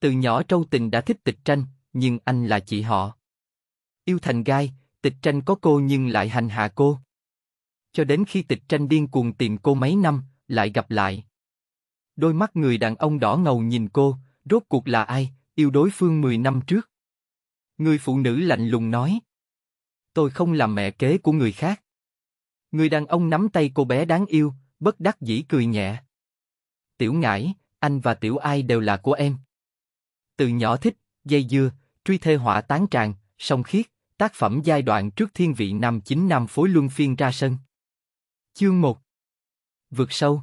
Từ nhỏ Trâu Tình đã thích tịch tranh, nhưng anh là chị họ. Yêu thành gai, tịch tranh có cô nhưng lại hành hạ cô. Cho đến khi tịch tranh điên cuồng tìm cô mấy năm, lại gặp lại. Đôi mắt người đàn ông đỏ ngầu nhìn cô, rốt cuộc là ai, yêu đối phương 10 năm trước. Người phụ nữ lạnh lùng nói. Tôi không là mẹ kế của người khác. Người đàn ông nắm tay cô bé đáng yêu, bất đắc dĩ cười nhẹ. Tiểu ngải, anh và tiểu ai đều là của em. Từ nhỏ thích, dây dưa, truy thê hỏa tán tràng, song khiết, tác phẩm giai đoạn trước thiên vị năm chín năm phối luân phiên ra sân. Chương 1 Vượt sâu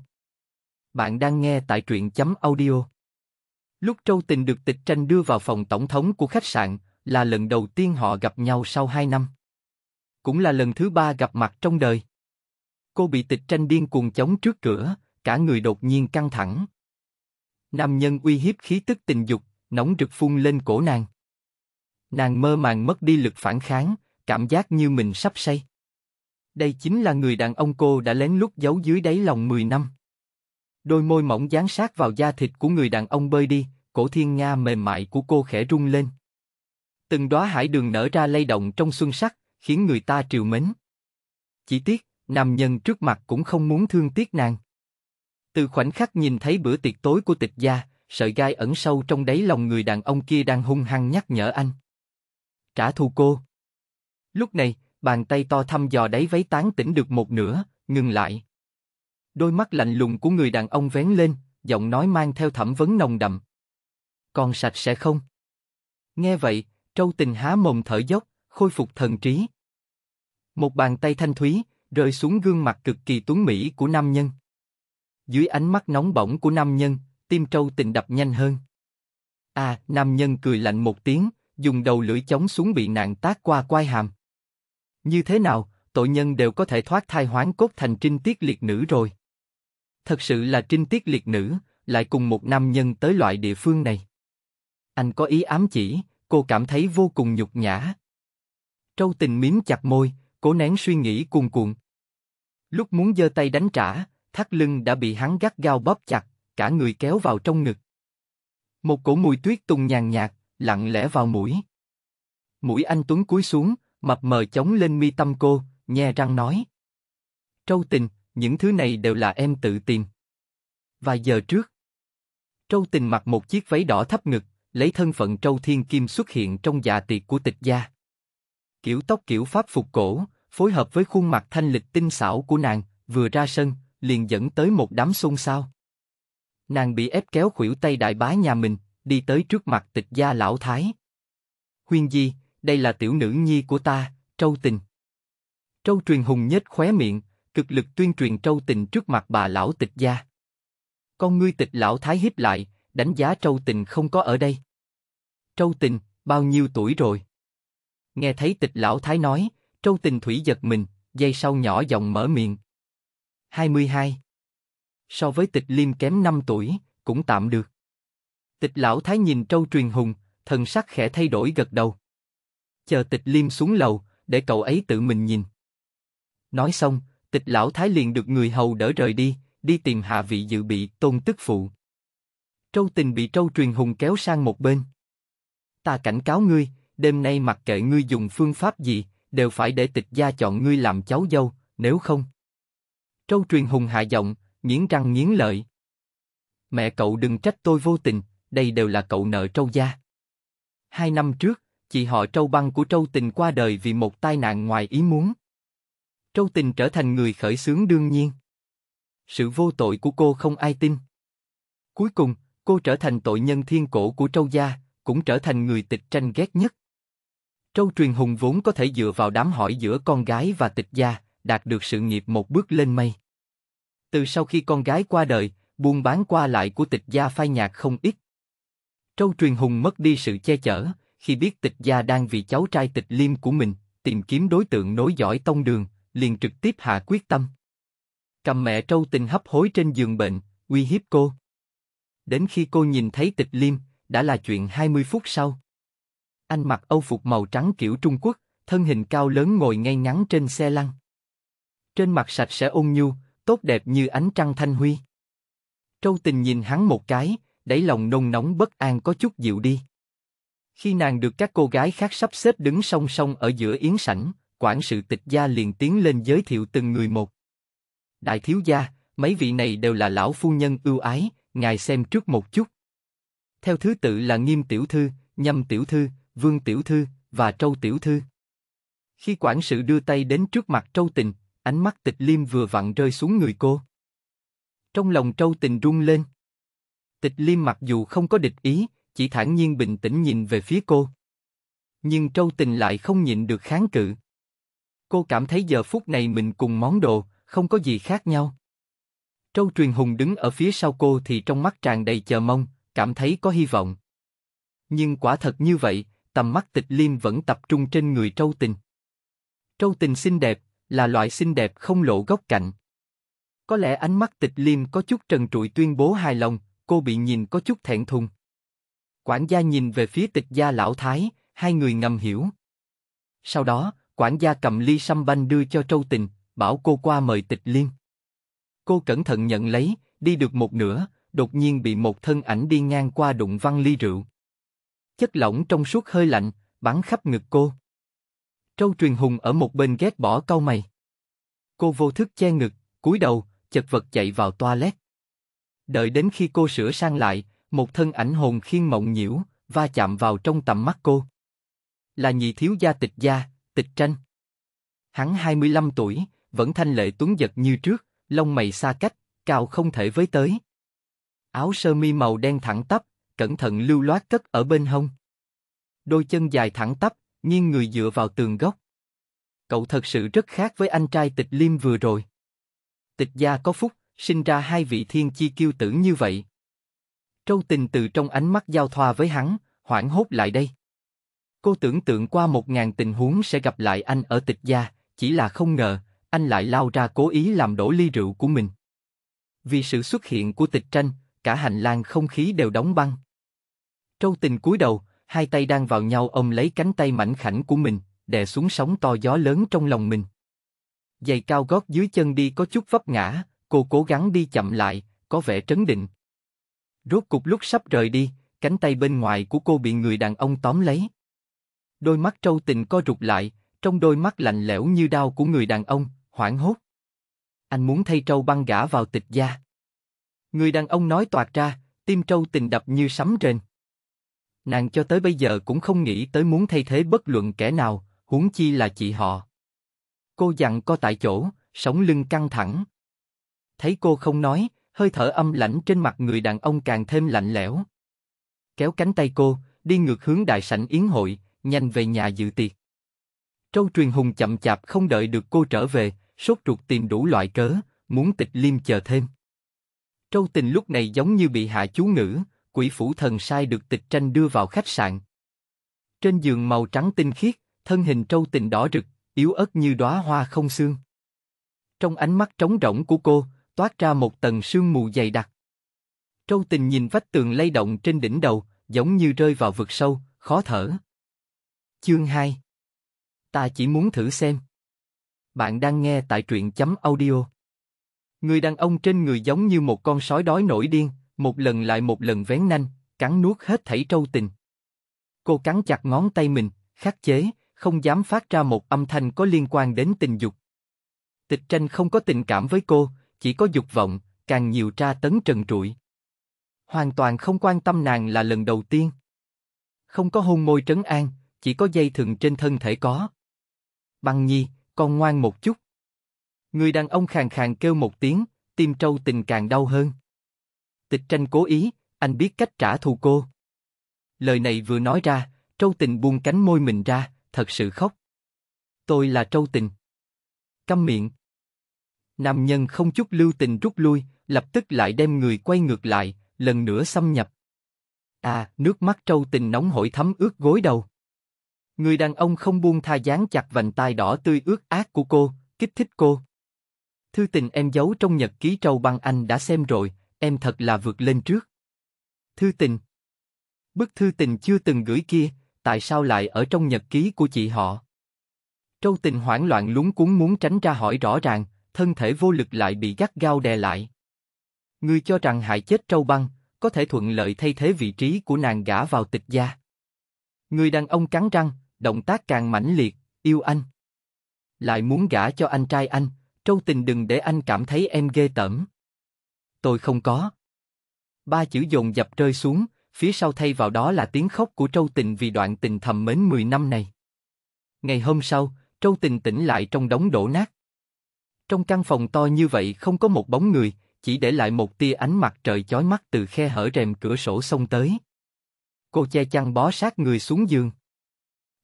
Bạn đang nghe tại truyện chấm audio. Lúc Trâu Tình được tịch tranh đưa vào phòng tổng thống của khách sạn, là lần đầu tiên họ gặp nhau sau 2 năm. Cũng là lần thứ ba gặp mặt trong đời. Cô bị tịch tranh điên cuồng chống trước cửa, cả người đột nhiên căng thẳng. Nam nhân uy hiếp khí tức tình dục, nóng rực phun lên cổ nàng. Nàng mơ màng mất đi lực phản kháng, cảm giác như mình sắp say. Đây chính là người đàn ông cô đã lén lút giấu dưới đáy lòng 10 năm. Đôi môi mỏng dán sát vào da thịt của người đàn ông bơi đi, cổ thiên nga mềm mại của cô khẽ rung lên. Từng đóa hải đường nở ra lay động trong xuân sắc, khiến người ta triều mến. Chỉ tiếc, nam nhân trước mặt cũng không muốn thương tiếc nàng. Từ khoảnh khắc nhìn thấy bữa tiệc tối của tịch gia, sợi gai ẩn sâu trong đáy lòng người đàn ông kia đang hung hăng nhắc nhở anh. Trả thù cô. Lúc này, bàn tay to thăm dò đáy váy tán tỉnh được một nửa, ngừng lại. Đôi mắt lạnh lùng của người đàn ông vén lên, giọng nói mang theo thẩm vấn nồng đậm. Còn sạch sẽ không? Nghe vậy, Trâu Tình há mồm thở dốc, khôi phục thần trí. Một bàn tay thanh thúy rơi xuống gương mặt cực kỳ tuấn mỹ của nam nhân. Dưới ánh mắt nóng bỏng của nam nhân, tim trâu tình đập nhanh hơn. À, nam nhân cười lạnh một tiếng, dùng đầu lưỡi chống xuống bị nạn tác qua quai hàm. Như thế nào, tội nhân đều có thể thoát thai hoán cốt thành trinh tiết liệt nữ rồi. Thật sự là trinh tiết liệt nữ, lại cùng một nam nhân tới loại địa phương này. Anh có ý ám chỉ, cô cảm thấy vô cùng nhục nhã. Trâu tình miếm chặt môi, cố nén suy nghĩ cuồn cuộn. Lúc muốn giơ tay đánh trả, thắt lưng đã bị hắn gắt gao bóp chặt cả người kéo vào trong ngực. Một cổ mùi tuyết tùng nhàn nhạt, lặng lẽ vào mũi. Mũi anh Tuấn cúi xuống, mập mờ chống lên mi tâm cô, nhe răng nói. Trâu tình, những thứ này đều là em tự tìm. Vài giờ trước, Trâu tình mặc một chiếc váy đỏ thấp ngực, lấy thân phận Trâu Thiên Kim xuất hiện trong dạ tiệc của tịch gia. Kiểu tóc kiểu pháp phục cổ, phối hợp với khuôn mặt thanh lịch tinh xảo của nàng, vừa ra sân, liền dẫn tới một đám xôn xao nàng bị ép kéo khuỷu tay đại bá nhà mình, đi tới trước mặt tịch gia lão thái. Huyên Di, đây là tiểu nữ nhi của ta, Trâu Tình. Trâu Truyền Hùng nhếch khóe miệng, cực lực tuyên truyền Trâu Tình trước mặt bà lão tịch gia. Con ngươi tịch lão thái híp lại, đánh giá Trâu Tình không có ở đây. Trâu Tình, bao nhiêu tuổi rồi? Nghe thấy tịch lão thái nói, Trâu Tình thủy giật mình, dây sau nhỏ giọng mở miệng. 22 so với tịch liêm kém 5 tuổi, cũng tạm được. Tịch lão thái nhìn trâu truyền hùng, thần sắc khẽ thay đổi gật đầu. Chờ tịch liêm xuống lầu, để cậu ấy tự mình nhìn. Nói xong, tịch lão thái liền được người hầu đỡ rời đi, đi tìm hạ vị dự bị tôn tức phụ. Trâu tình bị trâu truyền hùng kéo sang một bên. Ta cảnh cáo ngươi, đêm nay mặc kệ ngươi dùng phương pháp gì, đều phải để tịch gia chọn ngươi làm cháu dâu, nếu không. Trâu truyền hùng hạ giọng, nghiến răng nghiến lợi. Mẹ cậu đừng trách tôi vô tình, đây đều là cậu nợ trâu gia. Hai năm trước, chị họ trâu băng của trâu tình qua đời vì một tai nạn ngoài ý muốn. Trâu tình trở thành người khởi xướng đương nhiên. Sự vô tội của cô không ai tin. Cuối cùng, cô trở thành tội nhân thiên cổ của trâu gia, cũng trở thành người tịch tranh ghét nhất. Trâu truyền hùng vốn có thể dựa vào đám hỏi giữa con gái và tịch gia, đạt được sự nghiệp một bước lên mây. Từ sau khi con gái qua đời, buôn bán qua lại của tịch gia phai nhạc không ít. Trâu truyền hùng mất đi sự che chở, khi biết tịch gia đang vì cháu trai tịch liêm của mình, tìm kiếm đối tượng nối dõi tông đường, liền trực tiếp hạ quyết tâm. Cầm mẹ trâu tình hấp hối trên giường bệnh, uy hiếp cô. Đến khi cô nhìn thấy tịch liêm, đã là chuyện 20 phút sau. Anh mặc âu phục màu trắng kiểu Trung Quốc, thân hình cao lớn ngồi ngay ngắn trên xe lăn. Trên mặt sạch sẽ ôn nhu, tốt đẹp như ánh trăng thanh huy. Trâu tình nhìn hắn một cái, đẩy lòng nôn nóng bất an có chút dịu đi. Khi nàng được các cô gái khác sắp xếp đứng song song ở giữa yến sảnh, quản sự tịch gia liền tiến lên giới thiệu từng người một. Đại thiếu gia, mấy vị này đều là lão phu nhân ưu ái, ngài xem trước một chút. Theo thứ tự là nghiêm tiểu thư, nhâm tiểu thư, vương tiểu thư và trâu tiểu thư. Khi quản sự đưa tay đến trước mặt trâu tình, Ánh mắt tịch liêm vừa vặn rơi xuống người cô. Trong lòng trâu tình rung lên. Tịch liêm mặc dù không có địch ý, chỉ thản nhiên bình tĩnh nhìn về phía cô. Nhưng trâu tình lại không nhịn được kháng cự. Cô cảm thấy giờ phút này mình cùng món đồ, không có gì khác nhau. Trâu truyền hùng đứng ở phía sau cô thì trong mắt tràn đầy chờ mong, cảm thấy có hy vọng. Nhưng quả thật như vậy, tầm mắt tịch liêm vẫn tập trung trên người trâu tình. Trâu tình xinh đẹp, là loại xinh đẹp không lộ góc cạnh. Có lẽ ánh mắt tịch liêm có chút trần trụi tuyên bố hài lòng, cô bị nhìn có chút thẹn thùng. Quản gia nhìn về phía tịch gia lão thái, hai người ngầm hiểu. Sau đó, quản gia cầm ly sâm banh đưa cho Trâu Tình, bảo cô qua mời tịch liêm. Cô cẩn thận nhận lấy, đi được một nửa, đột nhiên bị một thân ảnh đi ngang qua đụng văng ly rượu. Chất lỏng trong suốt hơi lạnh, bắn khắp ngực cô. Trâu truyền hùng ở một bên ghét bỏ câu mày. Cô vô thức che ngực, cúi đầu, chật vật chạy vào toilet. Đợi đến khi cô sửa sang lại, một thân ảnh hồn khiên mộng nhiễu, va chạm vào trong tầm mắt cô. Là nhị thiếu gia tịch gia, tịch tranh. Hắn 25 tuổi, vẫn thanh lệ tuấn giật như trước, lông mày xa cách, cao không thể với tới. Áo sơ mi màu đen thẳng tắp, cẩn thận lưu loát cất ở bên hông. Đôi chân dài thẳng tắp, nghiêng người dựa vào tường góc. Cậu thật sự rất khác với anh trai tịch liêm vừa rồi. Tịch gia có phúc, sinh ra hai vị thiên chi kiêu tử như vậy. Trâu tình từ trong ánh mắt giao thoa với hắn, hoảng hốt lại đây. Cô tưởng tượng qua một ngàn tình huống sẽ gặp lại anh ở tịch gia, chỉ là không ngờ, anh lại lao ra cố ý làm đổ ly rượu của mình. Vì sự xuất hiện của tịch tranh, cả hành lang không khí đều đóng băng. Trâu tình cúi đầu, hai tay đang vào nhau ông lấy cánh tay mảnh khảnh của mình, đè xuống sóng to gió lớn trong lòng mình. Giày cao gót dưới chân đi có chút vấp ngã, cô cố gắng đi chậm lại, có vẻ trấn định. Rốt cục lúc sắp rời đi, cánh tay bên ngoài của cô bị người đàn ông tóm lấy. Đôi mắt trâu tình co rụt lại, trong đôi mắt lạnh lẽo như đau của người đàn ông, hoảng hốt. Anh muốn thay trâu băng gã vào tịch da. Người đàn ông nói toạc ra, tim trâu tình đập như sấm rền nàng cho tới bây giờ cũng không nghĩ tới muốn thay thế bất luận kẻ nào, huống chi là chị họ. Cô dặn co tại chỗ, sống lưng căng thẳng. Thấy cô không nói, hơi thở âm lãnh trên mặt người đàn ông càng thêm lạnh lẽo. Kéo cánh tay cô, đi ngược hướng đại sảnh yến hội, nhanh về nhà dự tiệc. Trâu truyền hùng chậm chạp không đợi được cô trở về, sốt ruột tìm đủ loại cớ, muốn tịch liêm chờ thêm. Trâu tình lúc này giống như bị hạ chú ngữ, quỷ phủ thần sai được tịch tranh đưa vào khách sạn. Trên giường màu trắng tinh khiết, thân hình trâu tình đỏ rực, yếu ớt như đóa hoa không xương. Trong ánh mắt trống rỗng của cô, toát ra một tầng sương mù dày đặc. Trâu tình nhìn vách tường lay động trên đỉnh đầu, giống như rơi vào vực sâu, khó thở. Chương 2 Ta chỉ muốn thử xem. Bạn đang nghe tại truyện chấm audio. Người đàn ông trên người giống như một con sói đói nổi điên, một lần lại một lần vén nanh, cắn nuốt hết thảy trâu tình. Cô cắn chặt ngón tay mình, khắc chế, không dám phát ra một âm thanh có liên quan đến tình dục. Tịch tranh không có tình cảm với cô, chỉ có dục vọng, càng nhiều tra tấn trần trụi. Hoàn toàn không quan tâm nàng là lần đầu tiên. Không có hôn môi trấn an, chỉ có dây thừng trên thân thể có. Băng nhi, con ngoan một chút. Người đàn ông khàn khàn kêu một tiếng, tim trâu tình càng đau hơn. Tịch tranh cố ý, anh biết cách trả thù cô. Lời này vừa nói ra, Trâu Tình buông cánh môi mình ra, thật sự khóc. Tôi là Trâu Tình. Câm miệng. Nam nhân không chút lưu tình rút lui, lập tức lại đem người quay ngược lại, lần nữa xâm nhập. À, nước mắt Trâu Tình nóng hổi thấm ướt gối đầu. Người đàn ông không buông tha dán chặt vành tai đỏ tươi ướt át của cô, kích thích cô. Thư tình em giấu trong nhật ký Trâu Băng Anh đã xem rồi, Em thật là vượt lên trước. Thư tình. Bức thư tình chưa từng gửi kia, tại sao lại ở trong nhật ký của chị họ? Trâu tình hoảng loạn lúng cuốn muốn tránh ra hỏi rõ ràng, thân thể vô lực lại bị gắt gao đè lại. Người cho rằng hại chết trâu băng, có thể thuận lợi thay thế vị trí của nàng gã vào tịch gia. Người đàn ông cắn răng, động tác càng mãnh liệt, yêu anh. Lại muốn gả cho anh trai anh, trâu tình đừng để anh cảm thấy em ghê tởm tôi không có. Ba chữ dồn dập rơi xuống, phía sau thay vào đó là tiếng khóc của Trâu Tình vì đoạn tình thầm mến 10 năm này. Ngày hôm sau, Trâu Tình tỉnh lại trong đống đổ nát. Trong căn phòng to như vậy không có một bóng người, chỉ để lại một tia ánh mặt trời chói mắt từ khe hở rèm cửa sổ xông tới. Cô che chăn bó sát người xuống giường.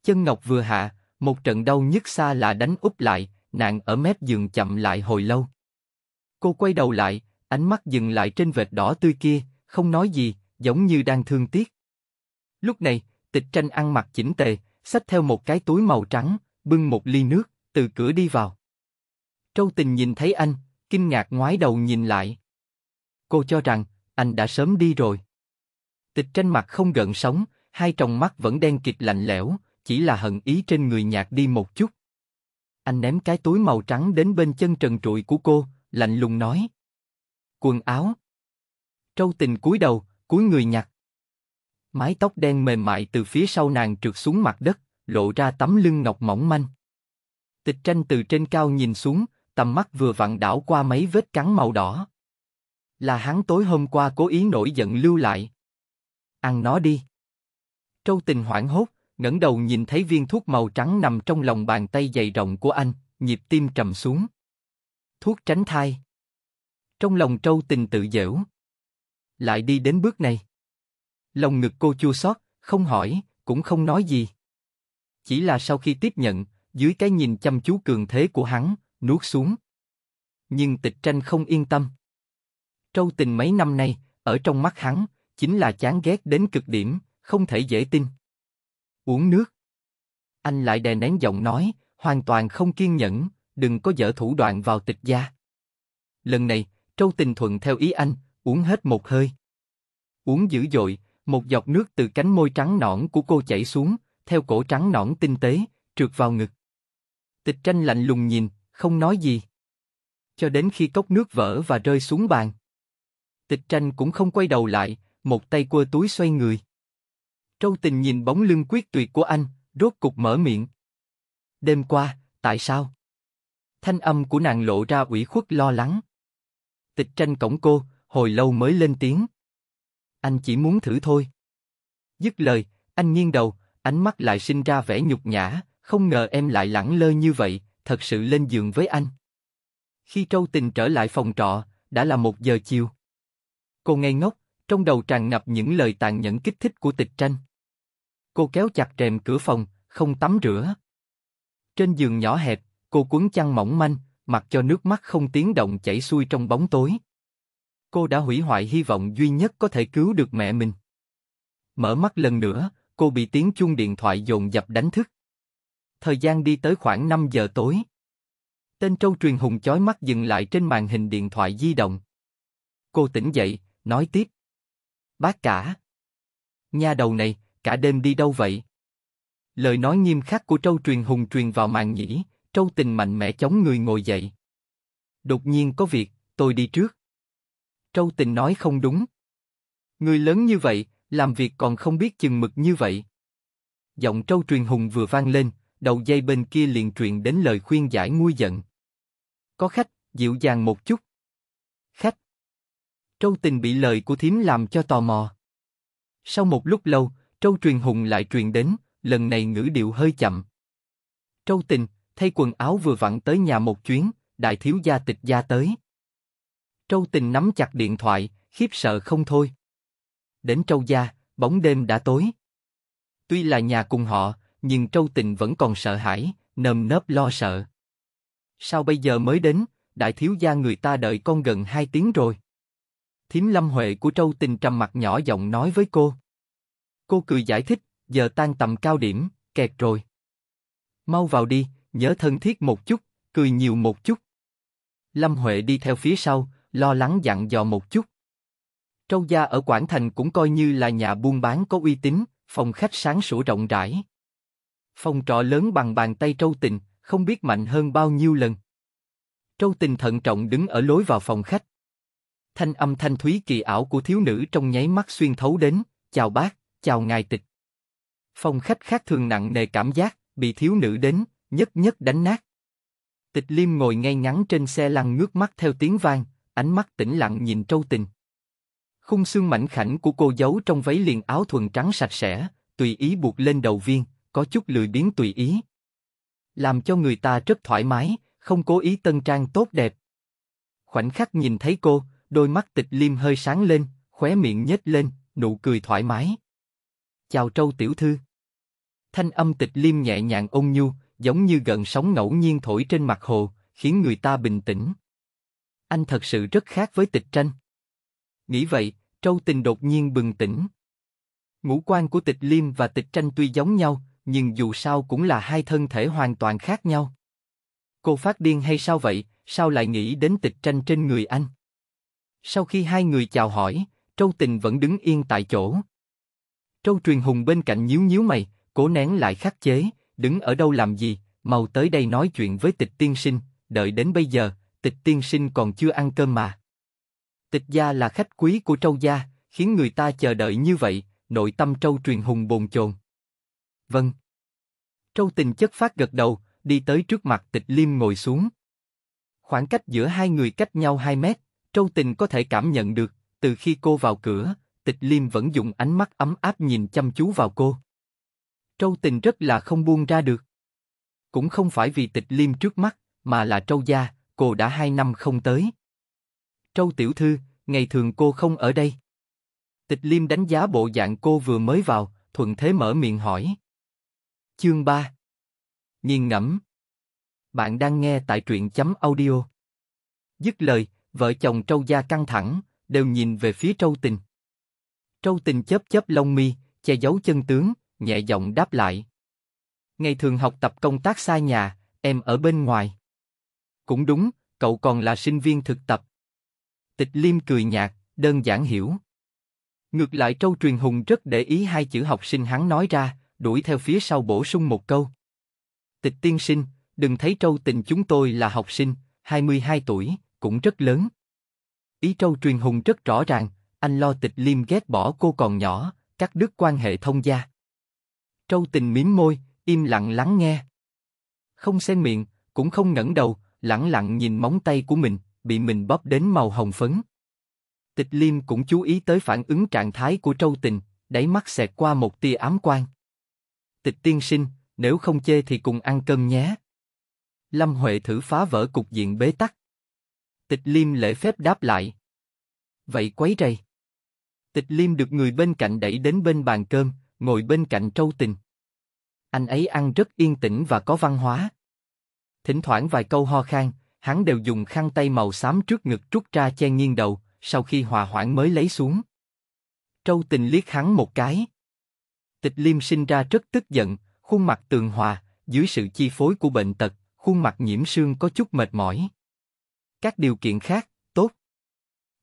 Chân Ngọc vừa hạ, một trận đau nhức xa là đánh úp lại, nạn ở mép giường chậm lại hồi lâu. Cô quay đầu lại, ánh mắt dừng lại trên vệt đỏ tươi kia, không nói gì, giống như đang thương tiếc. Lúc này, tịch tranh ăn mặc chỉnh tề, xách theo một cái túi màu trắng, bưng một ly nước, từ cửa đi vào. Trâu tình nhìn thấy anh, kinh ngạc ngoái đầu nhìn lại. Cô cho rằng, anh đã sớm đi rồi. Tịch tranh mặt không gợn sóng, hai tròng mắt vẫn đen kịt lạnh lẽo, chỉ là hận ý trên người nhạt đi một chút. Anh ném cái túi màu trắng đến bên chân trần trụi của cô, lạnh lùng nói quần áo. Trâu tình cúi đầu, cúi người nhặt. Mái tóc đen mềm mại từ phía sau nàng trượt xuống mặt đất, lộ ra tấm lưng ngọc mỏng manh. Tịch tranh từ trên cao nhìn xuống, tầm mắt vừa vặn đảo qua mấy vết cắn màu đỏ. Là hắn tối hôm qua cố ý nổi giận lưu lại. Ăn nó đi. Trâu tình hoảng hốt, ngẩng đầu nhìn thấy viên thuốc màu trắng nằm trong lòng bàn tay dày rộng của anh, nhịp tim trầm xuống. Thuốc tránh thai. Trong lòng trâu tình tự dễu. Lại đi đến bước này. Lòng ngực cô chua xót, không hỏi, cũng không nói gì. Chỉ là sau khi tiếp nhận, dưới cái nhìn chăm chú cường thế của hắn, nuốt xuống. Nhưng tịch tranh không yên tâm. Trâu tình mấy năm nay, ở trong mắt hắn, chính là chán ghét đến cực điểm, không thể dễ tin. Uống nước. Anh lại đè nén giọng nói, hoàn toàn không kiên nhẫn, đừng có dở thủ đoạn vào tịch gia. Lần này, Trâu tình thuận theo ý anh, uống hết một hơi. Uống dữ dội, một giọt nước từ cánh môi trắng nõn của cô chảy xuống, theo cổ trắng nõn tinh tế, trượt vào ngực. Tịch tranh lạnh lùng nhìn, không nói gì. Cho đến khi cốc nước vỡ và rơi xuống bàn. Tịch tranh cũng không quay đầu lại, một tay quơ túi xoay người. Trâu tình nhìn bóng lưng quyết tuyệt của anh, rốt cục mở miệng. Đêm qua, tại sao? Thanh âm của nàng lộ ra ủy khuất lo lắng. Tịch tranh cổng cô, hồi lâu mới lên tiếng. Anh chỉ muốn thử thôi. Dứt lời, anh nghiêng đầu, ánh mắt lại sinh ra vẻ nhục nhã, không ngờ em lại lẳng lơ như vậy, thật sự lên giường với anh. Khi Trâu Tình trở lại phòng trọ, đã là một giờ chiều. Cô ngây ngốc, trong đầu tràn ngập những lời tàn nhẫn kích thích của tịch tranh. Cô kéo chặt rèm cửa phòng, không tắm rửa. Trên giường nhỏ hẹp, cô cuốn chăn mỏng manh, mặc cho nước mắt không tiếng động chảy xuôi trong bóng tối. Cô đã hủy hoại hy vọng duy nhất có thể cứu được mẹ mình. Mở mắt lần nữa, cô bị tiếng chuông điện thoại dồn dập đánh thức. Thời gian đi tới khoảng 5 giờ tối. Tên trâu truyền hùng chói mắt dừng lại trên màn hình điện thoại di động. Cô tỉnh dậy, nói tiếp. Bác cả. Nha đầu này, cả đêm đi đâu vậy? Lời nói nghiêm khắc của trâu truyền hùng truyền vào màn nhĩ, Trâu tình mạnh mẽ chống người ngồi dậy. Đột nhiên có việc, tôi đi trước. Trâu tình nói không đúng. Người lớn như vậy, làm việc còn không biết chừng mực như vậy. Giọng trâu truyền hùng vừa vang lên, đầu dây bên kia liền truyền đến lời khuyên giải nguôi giận. Có khách, dịu dàng một chút. Khách. Trâu tình bị lời của thím làm cho tò mò. Sau một lúc lâu, trâu truyền hùng lại truyền đến, lần này ngữ điệu hơi chậm. Trâu tình, thay quần áo vừa vặn tới nhà một chuyến, đại thiếu gia tịch gia tới. Trâu tình nắm chặt điện thoại, khiếp sợ không thôi. Đến trâu gia, bóng đêm đã tối. Tuy là nhà cùng họ, nhưng trâu tình vẫn còn sợ hãi, nơm nớp lo sợ. Sao bây giờ mới đến, đại thiếu gia người ta đợi con gần hai tiếng rồi. Thiếm lâm huệ của trâu tình trầm mặt nhỏ giọng nói với cô. Cô cười giải thích, giờ tan tầm cao điểm, kẹt rồi. Mau vào đi, nhớ thân thiết một chút, cười nhiều một chút. Lâm Huệ đi theo phía sau, lo lắng dặn dò một chút. Trâu gia ở Quảng Thành cũng coi như là nhà buôn bán có uy tín, phòng khách sáng sủa rộng rãi. Phòng trọ lớn bằng bàn tay Trâu Tình, không biết mạnh hơn bao nhiêu lần. Trâu Tình thận trọng đứng ở lối vào phòng khách. Thanh âm thanh thúy kỳ ảo của thiếu nữ trong nháy mắt xuyên thấu đến, chào bác, chào ngài tịch. Phòng khách khác thường nặng nề cảm giác, bị thiếu nữ đến, nhất nhất đánh nát. Tịch Liêm ngồi ngay ngắn trên xe lăn ngước mắt theo tiếng vang, ánh mắt tĩnh lặng nhìn Trâu Tình. Khung xương mảnh khảnh của cô giấu trong váy liền áo thuần trắng sạch sẽ, tùy ý buộc lên đầu viên, có chút lười biến tùy ý. Làm cho người ta rất thoải mái, không cố ý tân trang tốt đẹp. Khoảnh khắc nhìn thấy cô, đôi mắt tịch liêm hơi sáng lên, khóe miệng nhếch lên, nụ cười thoải mái. Chào trâu tiểu thư. Thanh âm tịch liêm nhẹ nhàng ôn nhu, giống như gần sóng ngẫu nhiên thổi trên mặt hồ, khiến người ta bình tĩnh. Anh thật sự rất khác với tịch tranh. Nghĩ vậy, Trâu Tình đột nhiên bừng tỉnh. Ngũ quan của tịch liêm và tịch tranh tuy giống nhau, nhưng dù sao cũng là hai thân thể hoàn toàn khác nhau. Cô phát điên hay sao vậy, sao lại nghĩ đến tịch tranh trên người anh? Sau khi hai người chào hỏi, Trâu Tình vẫn đứng yên tại chỗ. Trâu Truyền Hùng bên cạnh nhíu nhíu mày, cố nén lại khắc chế, đứng ở đâu làm gì, mau tới đây nói chuyện với tịch tiên sinh, đợi đến bây giờ, tịch tiên sinh còn chưa ăn cơm mà. Tịch gia là khách quý của trâu gia, khiến người ta chờ đợi như vậy, nội tâm trâu truyền hùng bồn chồn. Vâng. Trâu tình chất phát gật đầu, đi tới trước mặt tịch liêm ngồi xuống. Khoảng cách giữa hai người cách nhau 2 mét, trâu tình có thể cảm nhận được, từ khi cô vào cửa, tịch liêm vẫn dùng ánh mắt ấm áp nhìn chăm chú vào cô. Trâu tình rất là không buông ra được. Cũng không phải vì tịch liêm trước mắt, mà là trâu gia, cô đã hai năm không tới. Trâu tiểu thư, ngày thường cô không ở đây. Tịch liêm đánh giá bộ dạng cô vừa mới vào, thuận thế mở miệng hỏi. Chương 3 Nghiên ngẫm Bạn đang nghe tại truyện chấm audio. Dứt lời, vợ chồng trâu gia căng thẳng, đều nhìn về phía trâu tình. Trâu tình chớp chớp lông mi, che giấu chân tướng, nhẹ giọng đáp lại. Ngày thường học tập công tác xa nhà, em ở bên ngoài. Cũng đúng, cậu còn là sinh viên thực tập. Tịch Liêm cười nhạt, đơn giản hiểu. Ngược lại Trâu Truyền Hùng rất để ý hai chữ học sinh hắn nói ra, đuổi theo phía sau bổ sung một câu. Tịch tiên sinh, đừng thấy Trâu Tình chúng tôi là học sinh, 22 tuổi, cũng rất lớn. Ý Trâu Truyền Hùng rất rõ ràng, anh lo Tịch Liêm ghét bỏ cô còn nhỏ, cắt đứt quan hệ thông gia. Trâu tình mím môi, im lặng lắng nghe. Không xen miệng, cũng không ngẩng đầu, lặng lặng nhìn móng tay của mình, bị mình bóp đến màu hồng phấn. Tịch Liêm cũng chú ý tới phản ứng trạng thái của Trâu Tình, đáy mắt xẹt qua một tia ám quan. Tịch tiên sinh, nếu không chê thì cùng ăn cơm nhé. Lâm Huệ thử phá vỡ cục diện bế tắc. Tịch Liêm lễ phép đáp lại. Vậy quấy rầy. Tịch Liêm được người bên cạnh đẩy đến bên bàn cơm, ngồi bên cạnh Trâu Tình. Anh ấy ăn rất yên tĩnh và có văn hóa. Thỉnh thoảng vài câu ho khan, hắn đều dùng khăn tay màu xám trước ngực trút ra che nghiêng đầu, sau khi hòa hoãn mới lấy xuống. Trâu Tình liếc hắn một cái. Tịch Liêm sinh ra rất tức giận, khuôn mặt tường hòa, dưới sự chi phối của bệnh tật, khuôn mặt nhiễm sương có chút mệt mỏi. Các điều kiện khác, tốt.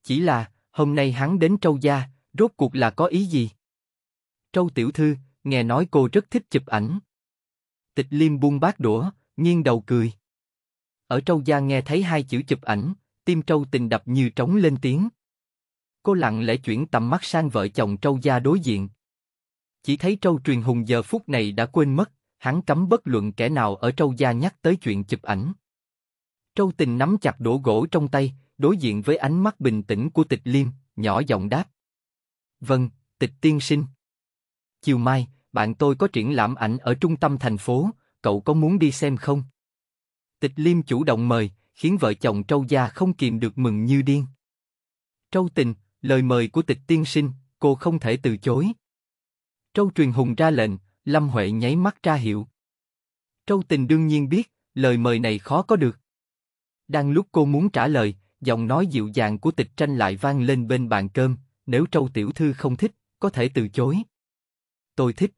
Chỉ là, hôm nay hắn đến trâu gia, rốt cuộc là có ý gì? Trâu tiểu thư, nghe nói cô rất thích chụp ảnh. Tịch Liêm buông bát đũa, nghiêng đầu cười. Ở Trâu gia nghe thấy hai chữ chụp ảnh, tim Trâu tình đập như trống lên tiếng. Cô lặng lẽ chuyển tầm mắt sang vợ chồng Trâu gia đối diện. Chỉ thấy Trâu truyền hùng giờ phút này đã quên mất, hắn cấm bất luận kẻ nào ở Trâu gia nhắc tới chuyện chụp ảnh. Trâu tình nắm chặt đũa gỗ trong tay, đối diện với ánh mắt bình tĩnh của tịch Liêm, nhỏ giọng đáp. Vâng, tịch tiên sinh. Chiều mai, bạn tôi có triển lãm ảnh ở trung tâm thành phố, cậu có muốn đi xem không? Tịch Liêm chủ động mời, khiến vợ chồng Trâu Gia không kìm được mừng như điên. Trâu Tình, lời mời của Tịch Tiên Sinh, cô không thể từ chối. Trâu Truyền Hùng ra lệnh, Lâm Huệ nháy mắt ra hiệu. Trâu Tình đương nhiên biết, lời mời này khó có được. Đang lúc cô muốn trả lời, giọng nói dịu dàng của Tịch Tranh lại vang lên bên bàn cơm, nếu Trâu Tiểu Thư không thích, có thể từ chối tôi thích.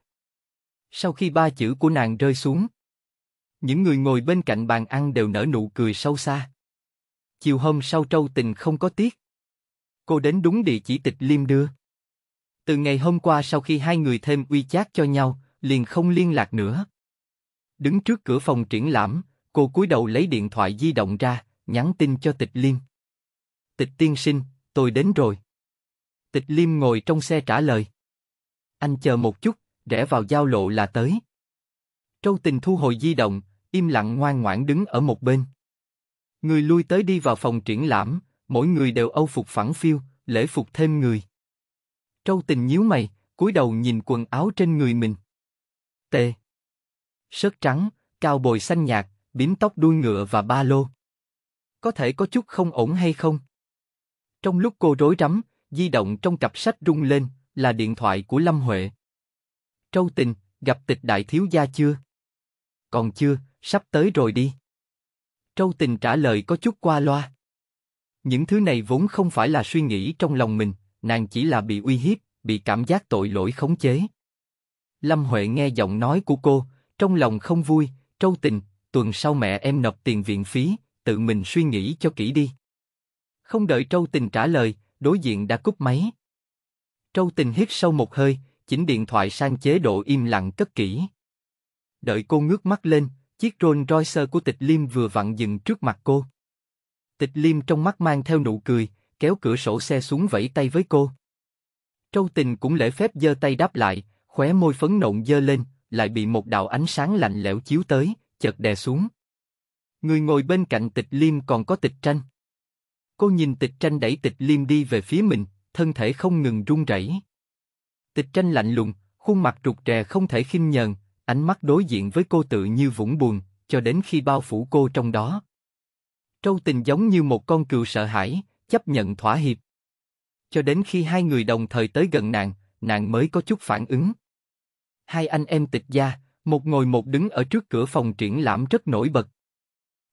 Sau khi ba chữ của nàng rơi xuống, những người ngồi bên cạnh bàn ăn đều nở nụ cười sâu xa. Chiều hôm sau trâu tình không có tiếc. Cô đến đúng địa chỉ tịch liêm đưa. Từ ngày hôm qua sau khi hai người thêm uy chát cho nhau, liền không liên lạc nữa. Đứng trước cửa phòng triển lãm, cô cúi đầu lấy điện thoại di động ra, nhắn tin cho tịch liêm. Tịch tiên sinh, tôi đến rồi. Tịch liêm ngồi trong xe trả lời. Anh chờ một chút, rẽ vào giao lộ là tới. Trâu tình thu hồi di động, im lặng ngoan ngoãn đứng ở một bên. Người lui tới đi vào phòng triển lãm, mỗi người đều âu phục phẳng phiêu, lễ phục thêm người. Trâu tình nhíu mày, cúi đầu nhìn quần áo trên người mình. Tê. Sớt trắng, cao bồi xanh nhạt, bím tóc đuôi ngựa và ba lô. Có thể có chút không ổn hay không? Trong lúc cô rối rắm, di động trong cặp sách rung lên, là điện thoại của Lâm Huệ. Trâu Tình, gặp tịch đại thiếu gia chưa? Còn chưa, sắp tới rồi đi. Trâu Tình trả lời có chút qua loa. Những thứ này vốn không phải là suy nghĩ trong lòng mình, nàng chỉ là bị uy hiếp, bị cảm giác tội lỗi khống chế. Lâm Huệ nghe giọng nói của cô, trong lòng không vui, trâu tình, tuần sau mẹ em nộp tiền viện phí, tự mình suy nghĩ cho kỹ đi. Không đợi trâu tình trả lời, đối diện đã cúp máy. Trâu tình hít sâu một hơi, chỉnh điện thoại sang chế độ im lặng cất kỹ. Đợi cô ngước mắt lên, chiếc Rolls Royce của Tịch Liêm vừa vặn dừng trước mặt cô. Tịch Liêm trong mắt mang theo nụ cười, kéo cửa sổ xe xuống vẫy tay với cô. Trâu tình cũng lễ phép giơ tay đáp lại, khóe môi phấn nộn giơ lên, lại bị một đạo ánh sáng lạnh lẽo chiếu tới, chợt đè xuống. Người ngồi bên cạnh tịch liêm còn có tịch tranh. Cô nhìn tịch tranh đẩy tịch liêm đi về phía mình, thân thể không ngừng run rẩy. Tịch tranh lạnh lùng, khuôn mặt trục rè không thể khinh nhờn, ánh mắt đối diện với cô tự như vũng buồn, cho đến khi bao phủ cô trong đó. Trâu tình giống như một con cừu sợ hãi, chấp nhận thỏa hiệp. Cho đến khi hai người đồng thời tới gần nàng, nàng mới có chút phản ứng. Hai anh em tịch gia, một ngồi một đứng ở trước cửa phòng triển lãm rất nổi bật.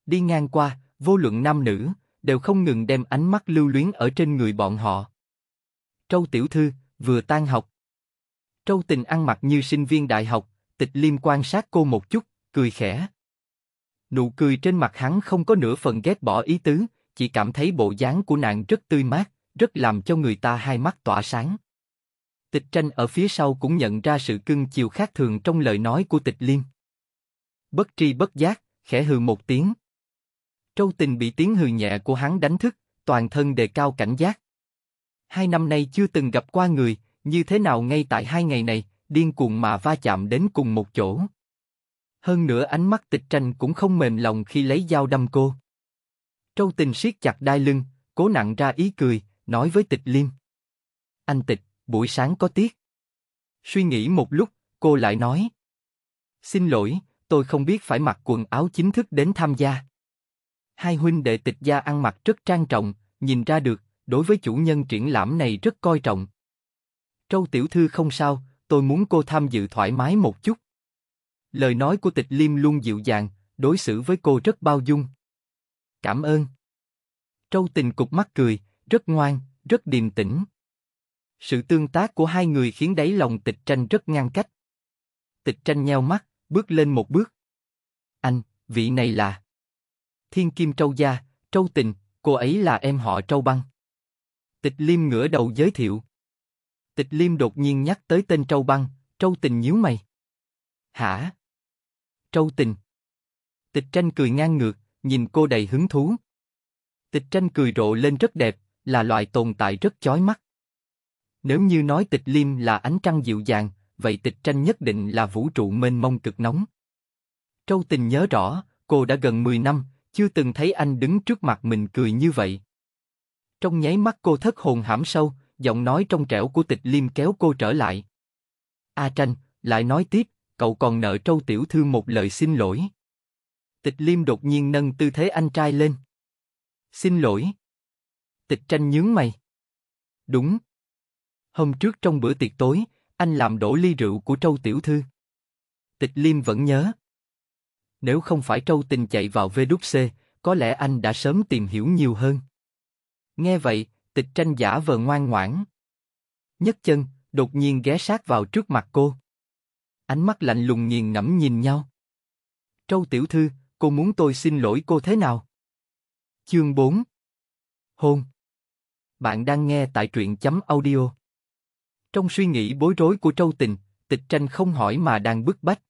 Đi ngang qua, vô luận nam nữ, đều không ngừng đem ánh mắt lưu luyến ở trên người bọn họ. Trâu tiểu thư, vừa tan học. Trâu tình ăn mặc như sinh viên đại học, tịch liêm quan sát cô một chút, cười khẽ. Nụ cười trên mặt hắn không có nửa phần ghét bỏ ý tứ, chỉ cảm thấy bộ dáng của nàng rất tươi mát, rất làm cho người ta hai mắt tỏa sáng. Tịch tranh ở phía sau cũng nhận ra sự cưng chiều khác thường trong lời nói của tịch liêm. Bất tri bất giác, khẽ hừ một tiếng. Trâu tình bị tiếng hừ nhẹ của hắn đánh thức, toàn thân đề cao cảnh giác hai năm nay chưa từng gặp qua người, như thế nào ngay tại hai ngày này, điên cuồng mà va chạm đến cùng một chỗ. Hơn nữa ánh mắt tịch tranh cũng không mềm lòng khi lấy dao đâm cô. Trâu tình siết chặt đai lưng, cố nặng ra ý cười, nói với tịch liêm. Anh tịch, buổi sáng có tiếc. Suy nghĩ một lúc, cô lại nói. Xin lỗi, tôi không biết phải mặc quần áo chính thức đến tham gia. Hai huynh đệ tịch gia ăn mặc rất trang trọng, nhìn ra được, đối với chủ nhân triển lãm này rất coi trọng. Trâu tiểu thư không sao, tôi muốn cô tham dự thoải mái một chút. Lời nói của tịch liêm luôn dịu dàng, đối xử với cô rất bao dung. Cảm ơn. Trâu tình cục mắt cười, rất ngoan, rất điềm tĩnh. Sự tương tác của hai người khiến đáy lòng tịch tranh rất ngăn cách. Tịch tranh nheo mắt, bước lên một bước. Anh, vị này là... Thiên Kim Trâu Gia, Trâu Tình, cô ấy là em họ Trâu Băng. Tịch Liêm ngửa đầu giới thiệu. Tịch Liêm đột nhiên nhắc tới tên Trâu Băng, Trâu Tình nhíu mày. Hả? Trâu Tình. Tịch Tranh cười ngang ngược, nhìn cô đầy hứng thú. Tịch Tranh cười rộ lên rất đẹp, là loại tồn tại rất chói mắt. Nếu như nói Tịch Liêm là ánh trăng dịu dàng, vậy Tịch Tranh nhất định là vũ trụ mênh mông cực nóng. Trâu Tình nhớ rõ, cô đã gần 10 năm, chưa từng thấy anh đứng trước mặt mình cười như vậy. Trong nháy mắt cô thất hồn hãm sâu, giọng nói trong trẻo của tịch liêm kéo cô trở lại. A tranh, lại nói tiếp, cậu còn nợ trâu tiểu thư một lời xin lỗi. Tịch liêm đột nhiên nâng tư thế anh trai lên. Xin lỗi. Tịch tranh nhướng mày. Đúng. Hôm trước trong bữa tiệc tối, anh làm đổ ly rượu của trâu tiểu thư. Tịch liêm vẫn nhớ. Nếu không phải trâu tình chạy vào VWC, có lẽ anh đã sớm tìm hiểu nhiều hơn. Nghe vậy, tịch tranh giả vờ ngoan ngoãn. Nhất chân, đột nhiên ghé sát vào trước mặt cô. Ánh mắt lạnh lùng nghiền ngẫm nhìn nhau. Trâu tiểu thư, cô muốn tôi xin lỗi cô thế nào? Chương 4 Hôn Bạn đang nghe tại truyện chấm audio. Trong suy nghĩ bối rối của Trâu Tình, tịch tranh không hỏi mà đang bức bách.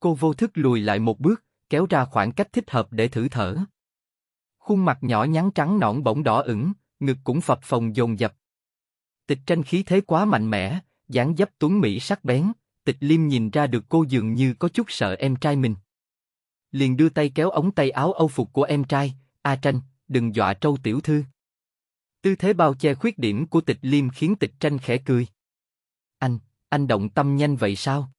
Cô vô thức lùi lại một bước, kéo ra khoảng cách thích hợp để thử thở. Khuôn mặt nhỏ nhắn trắng nõn bỗng đỏ ửng, ngực cũng phập phồng dồn dập. Tịch tranh khí thế quá mạnh mẽ, dáng dấp tuấn mỹ sắc bén, tịch liêm nhìn ra được cô dường như có chút sợ em trai mình. Liền đưa tay kéo ống tay áo âu phục của em trai, A tranh, đừng dọa trâu tiểu thư. Tư thế bao che khuyết điểm của tịch liêm khiến tịch tranh khẽ cười. Anh, anh động tâm nhanh vậy sao?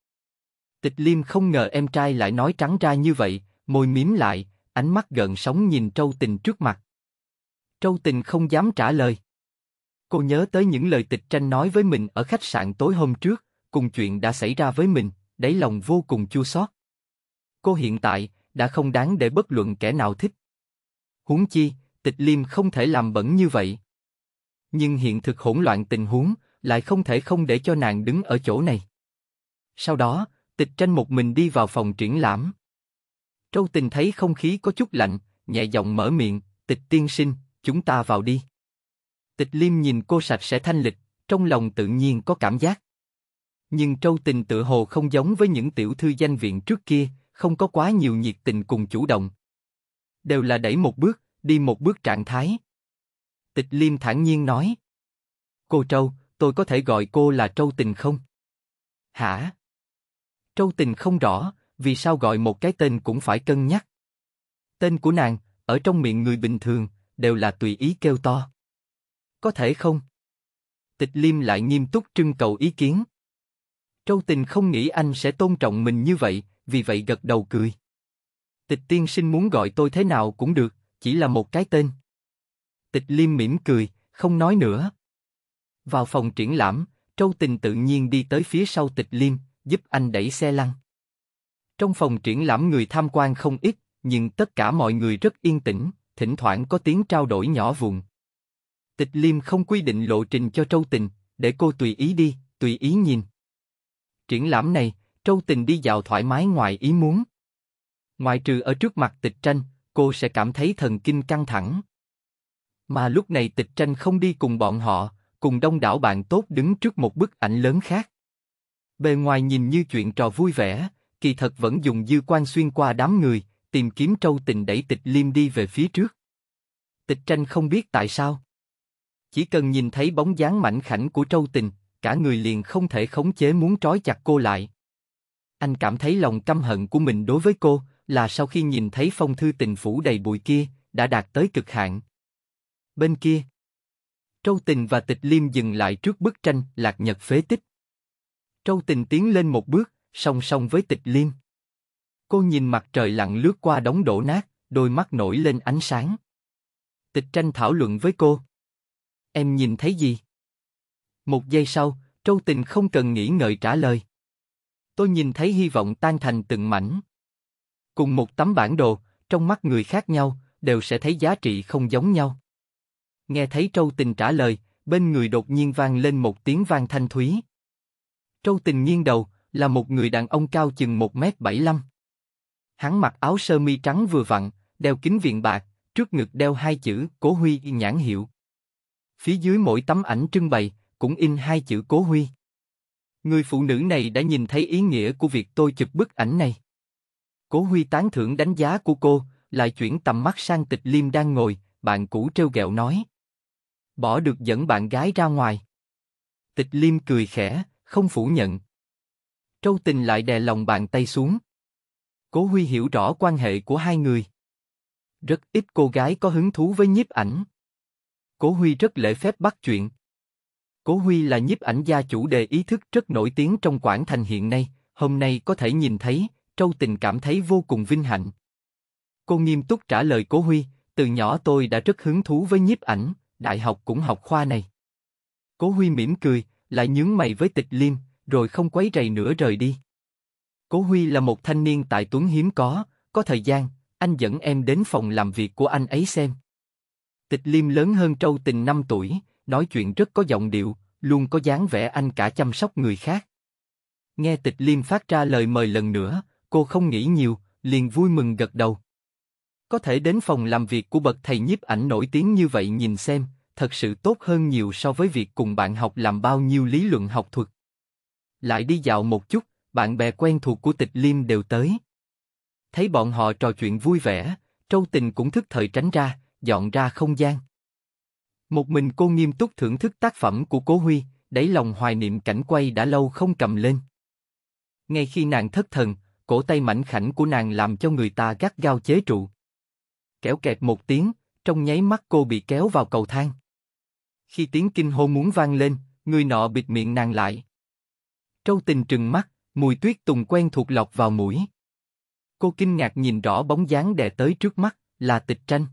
Tịch liêm không ngờ em trai lại nói trắng ra như vậy, môi mím lại, ánh mắt gợn sóng nhìn Trâu Tình trước mặt. Trâu Tình không dám trả lời. Cô nhớ tới những lời tịch tranh nói với mình ở khách sạn tối hôm trước, cùng chuyện đã xảy ra với mình, đáy lòng vô cùng chua xót. Cô hiện tại đã không đáng để bất luận kẻ nào thích. Huống chi, Tịch Liêm không thể làm bẩn như vậy. Nhưng hiện thực hỗn loạn tình huống lại không thể không để cho nàng đứng ở chỗ này. Sau đó, Tịch Tranh một mình đi vào phòng triển lãm. Trâu tình thấy không khí có chút lạnh, nhẹ giọng mở miệng, tịch tiên sinh, chúng ta vào đi. Tịch liêm nhìn cô sạch sẽ thanh lịch, trong lòng tự nhiên có cảm giác. Nhưng trâu tình tự hồ không giống với những tiểu thư danh viện trước kia, không có quá nhiều nhiệt tình cùng chủ động. Đều là đẩy một bước, đi một bước trạng thái. Tịch liêm thản nhiên nói. Cô trâu, tôi có thể gọi cô là trâu tình không? Hả? Trâu tình không rõ, vì sao gọi một cái tên cũng phải cân nhắc. Tên của nàng, ở trong miệng người bình thường, đều là tùy ý kêu to. Có thể không? Tịch Liêm lại nghiêm túc trưng cầu ý kiến. châu tình không nghĩ anh sẽ tôn trọng mình như vậy, vì vậy gật đầu cười. Tịch tiên sinh muốn gọi tôi thế nào cũng được, chỉ là một cái tên. Tịch Liêm mỉm cười, không nói nữa. Vào phòng triển lãm, châu tình tự nhiên đi tới phía sau Tịch Liêm, giúp anh đẩy xe lăn. Trong phòng triển lãm người tham quan không ít, nhưng tất cả mọi người rất yên tĩnh, thỉnh thoảng có tiếng trao đổi nhỏ vùng. Tịch Liêm không quy định lộ trình cho châu Tình, để cô tùy ý đi, tùy ý nhìn. Triển lãm này, châu Tình đi dạo thoải mái ngoài ý muốn. ngoài trừ ở trước mặt tịch tranh, cô sẽ cảm thấy thần kinh căng thẳng. Mà lúc này tịch tranh không đi cùng bọn họ, cùng đông đảo bạn tốt đứng trước một bức ảnh lớn khác. Bề ngoài nhìn như chuyện trò vui vẻ, kỳ thật vẫn dùng dư quan xuyên qua đám người, tìm kiếm trâu tình đẩy tịch liêm đi về phía trước. Tịch tranh không biết tại sao. Chỉ cần nhìn thấy bóng dáng mảnh khảnh của trâu tình, cả người liền không thể khống chế muốn trói chặt cô lại. Anh cảm thấy lòng căm hận của mình đối với cô là sau khi nhìn thấy phong thư tình phủ đầy bụi kia, đã đạt tới cực hạn. Bên kia, Trâu Tình và Tịch Liêm dừng lại trước bức tranh Lạc Nhật phế tích. Trâu Tình tiến lên một bước, song song với tịch liêm. Cô nhìn mặt trời lặn lướt qua đống đổ nát, đôi mắt nổi lên ánh sáng. Tịch tranh thảo luận với cô. Em nhìn thấy gì? Một giây sau, Trâu Tình không cần nghĩ ngợi trả lời. Tôi nhìn thấy hy vọng tan thành từng mảnh. Cùng một tấm bản đồ, trong mắt người khác nhau, đều sẽ thấy giá trị không giống nhau. Nghe thấy Trâu Tình trả lời, bên người đột nhiên vang lên một tiếng vang thanh thúy. Trâu Tình nghiêng đầu, là một người đàn ông cao chừng 1m75. Hắn mặc áo sơ mi trắng vừa vặn, đeo kính viền bạc, trước ngực đeo hai chữ Cố Huy nhãn hiệu. Phía dưới mỗi tấm ảnh trưng bày cũng in hai chữ Cố Huy. Người phụ nữ này đã nhìn thấy ý nghĩa của việc tôi chụp bức ảnh này. Cố Huy tán thưởng đánh giá của cô, lại chuyển tầm mắt sang Tịch Liêm đang ngồi, bạn cũ trêu ghẹo nói: "Bỏ được dẫn bạn gái ra ngoài." Tịch Liêm cười khẽ, không phủ nhận, Trâu Tình lại đè lòng bàn tay xuống. Cố Huy hiểu rõ quan hệ của hai người. Rất ít cô gái có hứng thú với nhiếp ảnh. Cố Huy rất lễ phép bắt chuyện. Cố Huy là nhiếp ảnh gia chủ đề ý thức rất nổi tiếng trong Quảng Thành hiện nay, hôm nay có thể nhìn thấy, Trâu Tình cảm thấy vô cùng vinh hạnh. Cô nghiêm túc trả lời Cố Huy, từ nhỏ tôi đã rất hứng thú với nhiếp ảnh, đại học cũng học khoa này. Cố Huy mỉm cười, lại nhướng mày với tịch liêm, rồi không quấy rầy nữa rời đi. Cố Huy là một thanh niên tài Tuấn hiếm có, có thời gian, anh dẫn em đến phòng làm việc của anh ấy xem. Tịch Liêm lớn hơn Trâu Tình 5 tuổi, nói chuyện rất có giọng điệu, luôn có dáng vẻ anh cả chăm sóc người khác. Nghe Tịch Liêm phát ra lời mời lần nữa, cô không nghĩ nhiều, liền vui mừng gật đầu. Có thể đến phòng làm việc của bậc thầy nhiếp ảnh nổi tiếng như vậy nhìn xem, thật sự tốt hơn nhiều so với việc cùng bạn học làm bao nhiêu lý luận học thuật lại đi dạo một chút, bạn bè quen thuộc của tịch liêm đều tới. Thấy bọn họ trò chuyện vui vẻ, Trâu Tình cũng thức thời tránh ra, dọn ra không gian. Một mình cô nghiêm túc thưởng thức tác phẩm của Cố Huy, đẩy lòng hoài niệm cảnh quay đã lâu không cầm lên. Ngay khi nàng thất thần, cổ tay mảnh khảnh của nàng làm cho người ta gắt gao chế trụ. Kéo kẹt một tiếng, trong nháy mắt cô bị kéo vào cầu thang. Khi tiếng kinh hô muốn vang lên, người nọ bịt miệng nàng lại. Trâu tình trừng mắt, mùi tuyết tùng quen thuộc lọc vào mũi. Cô kinh ngạc nhìn rõ bóng dáng đè tới trước mắt, là tịch tranh.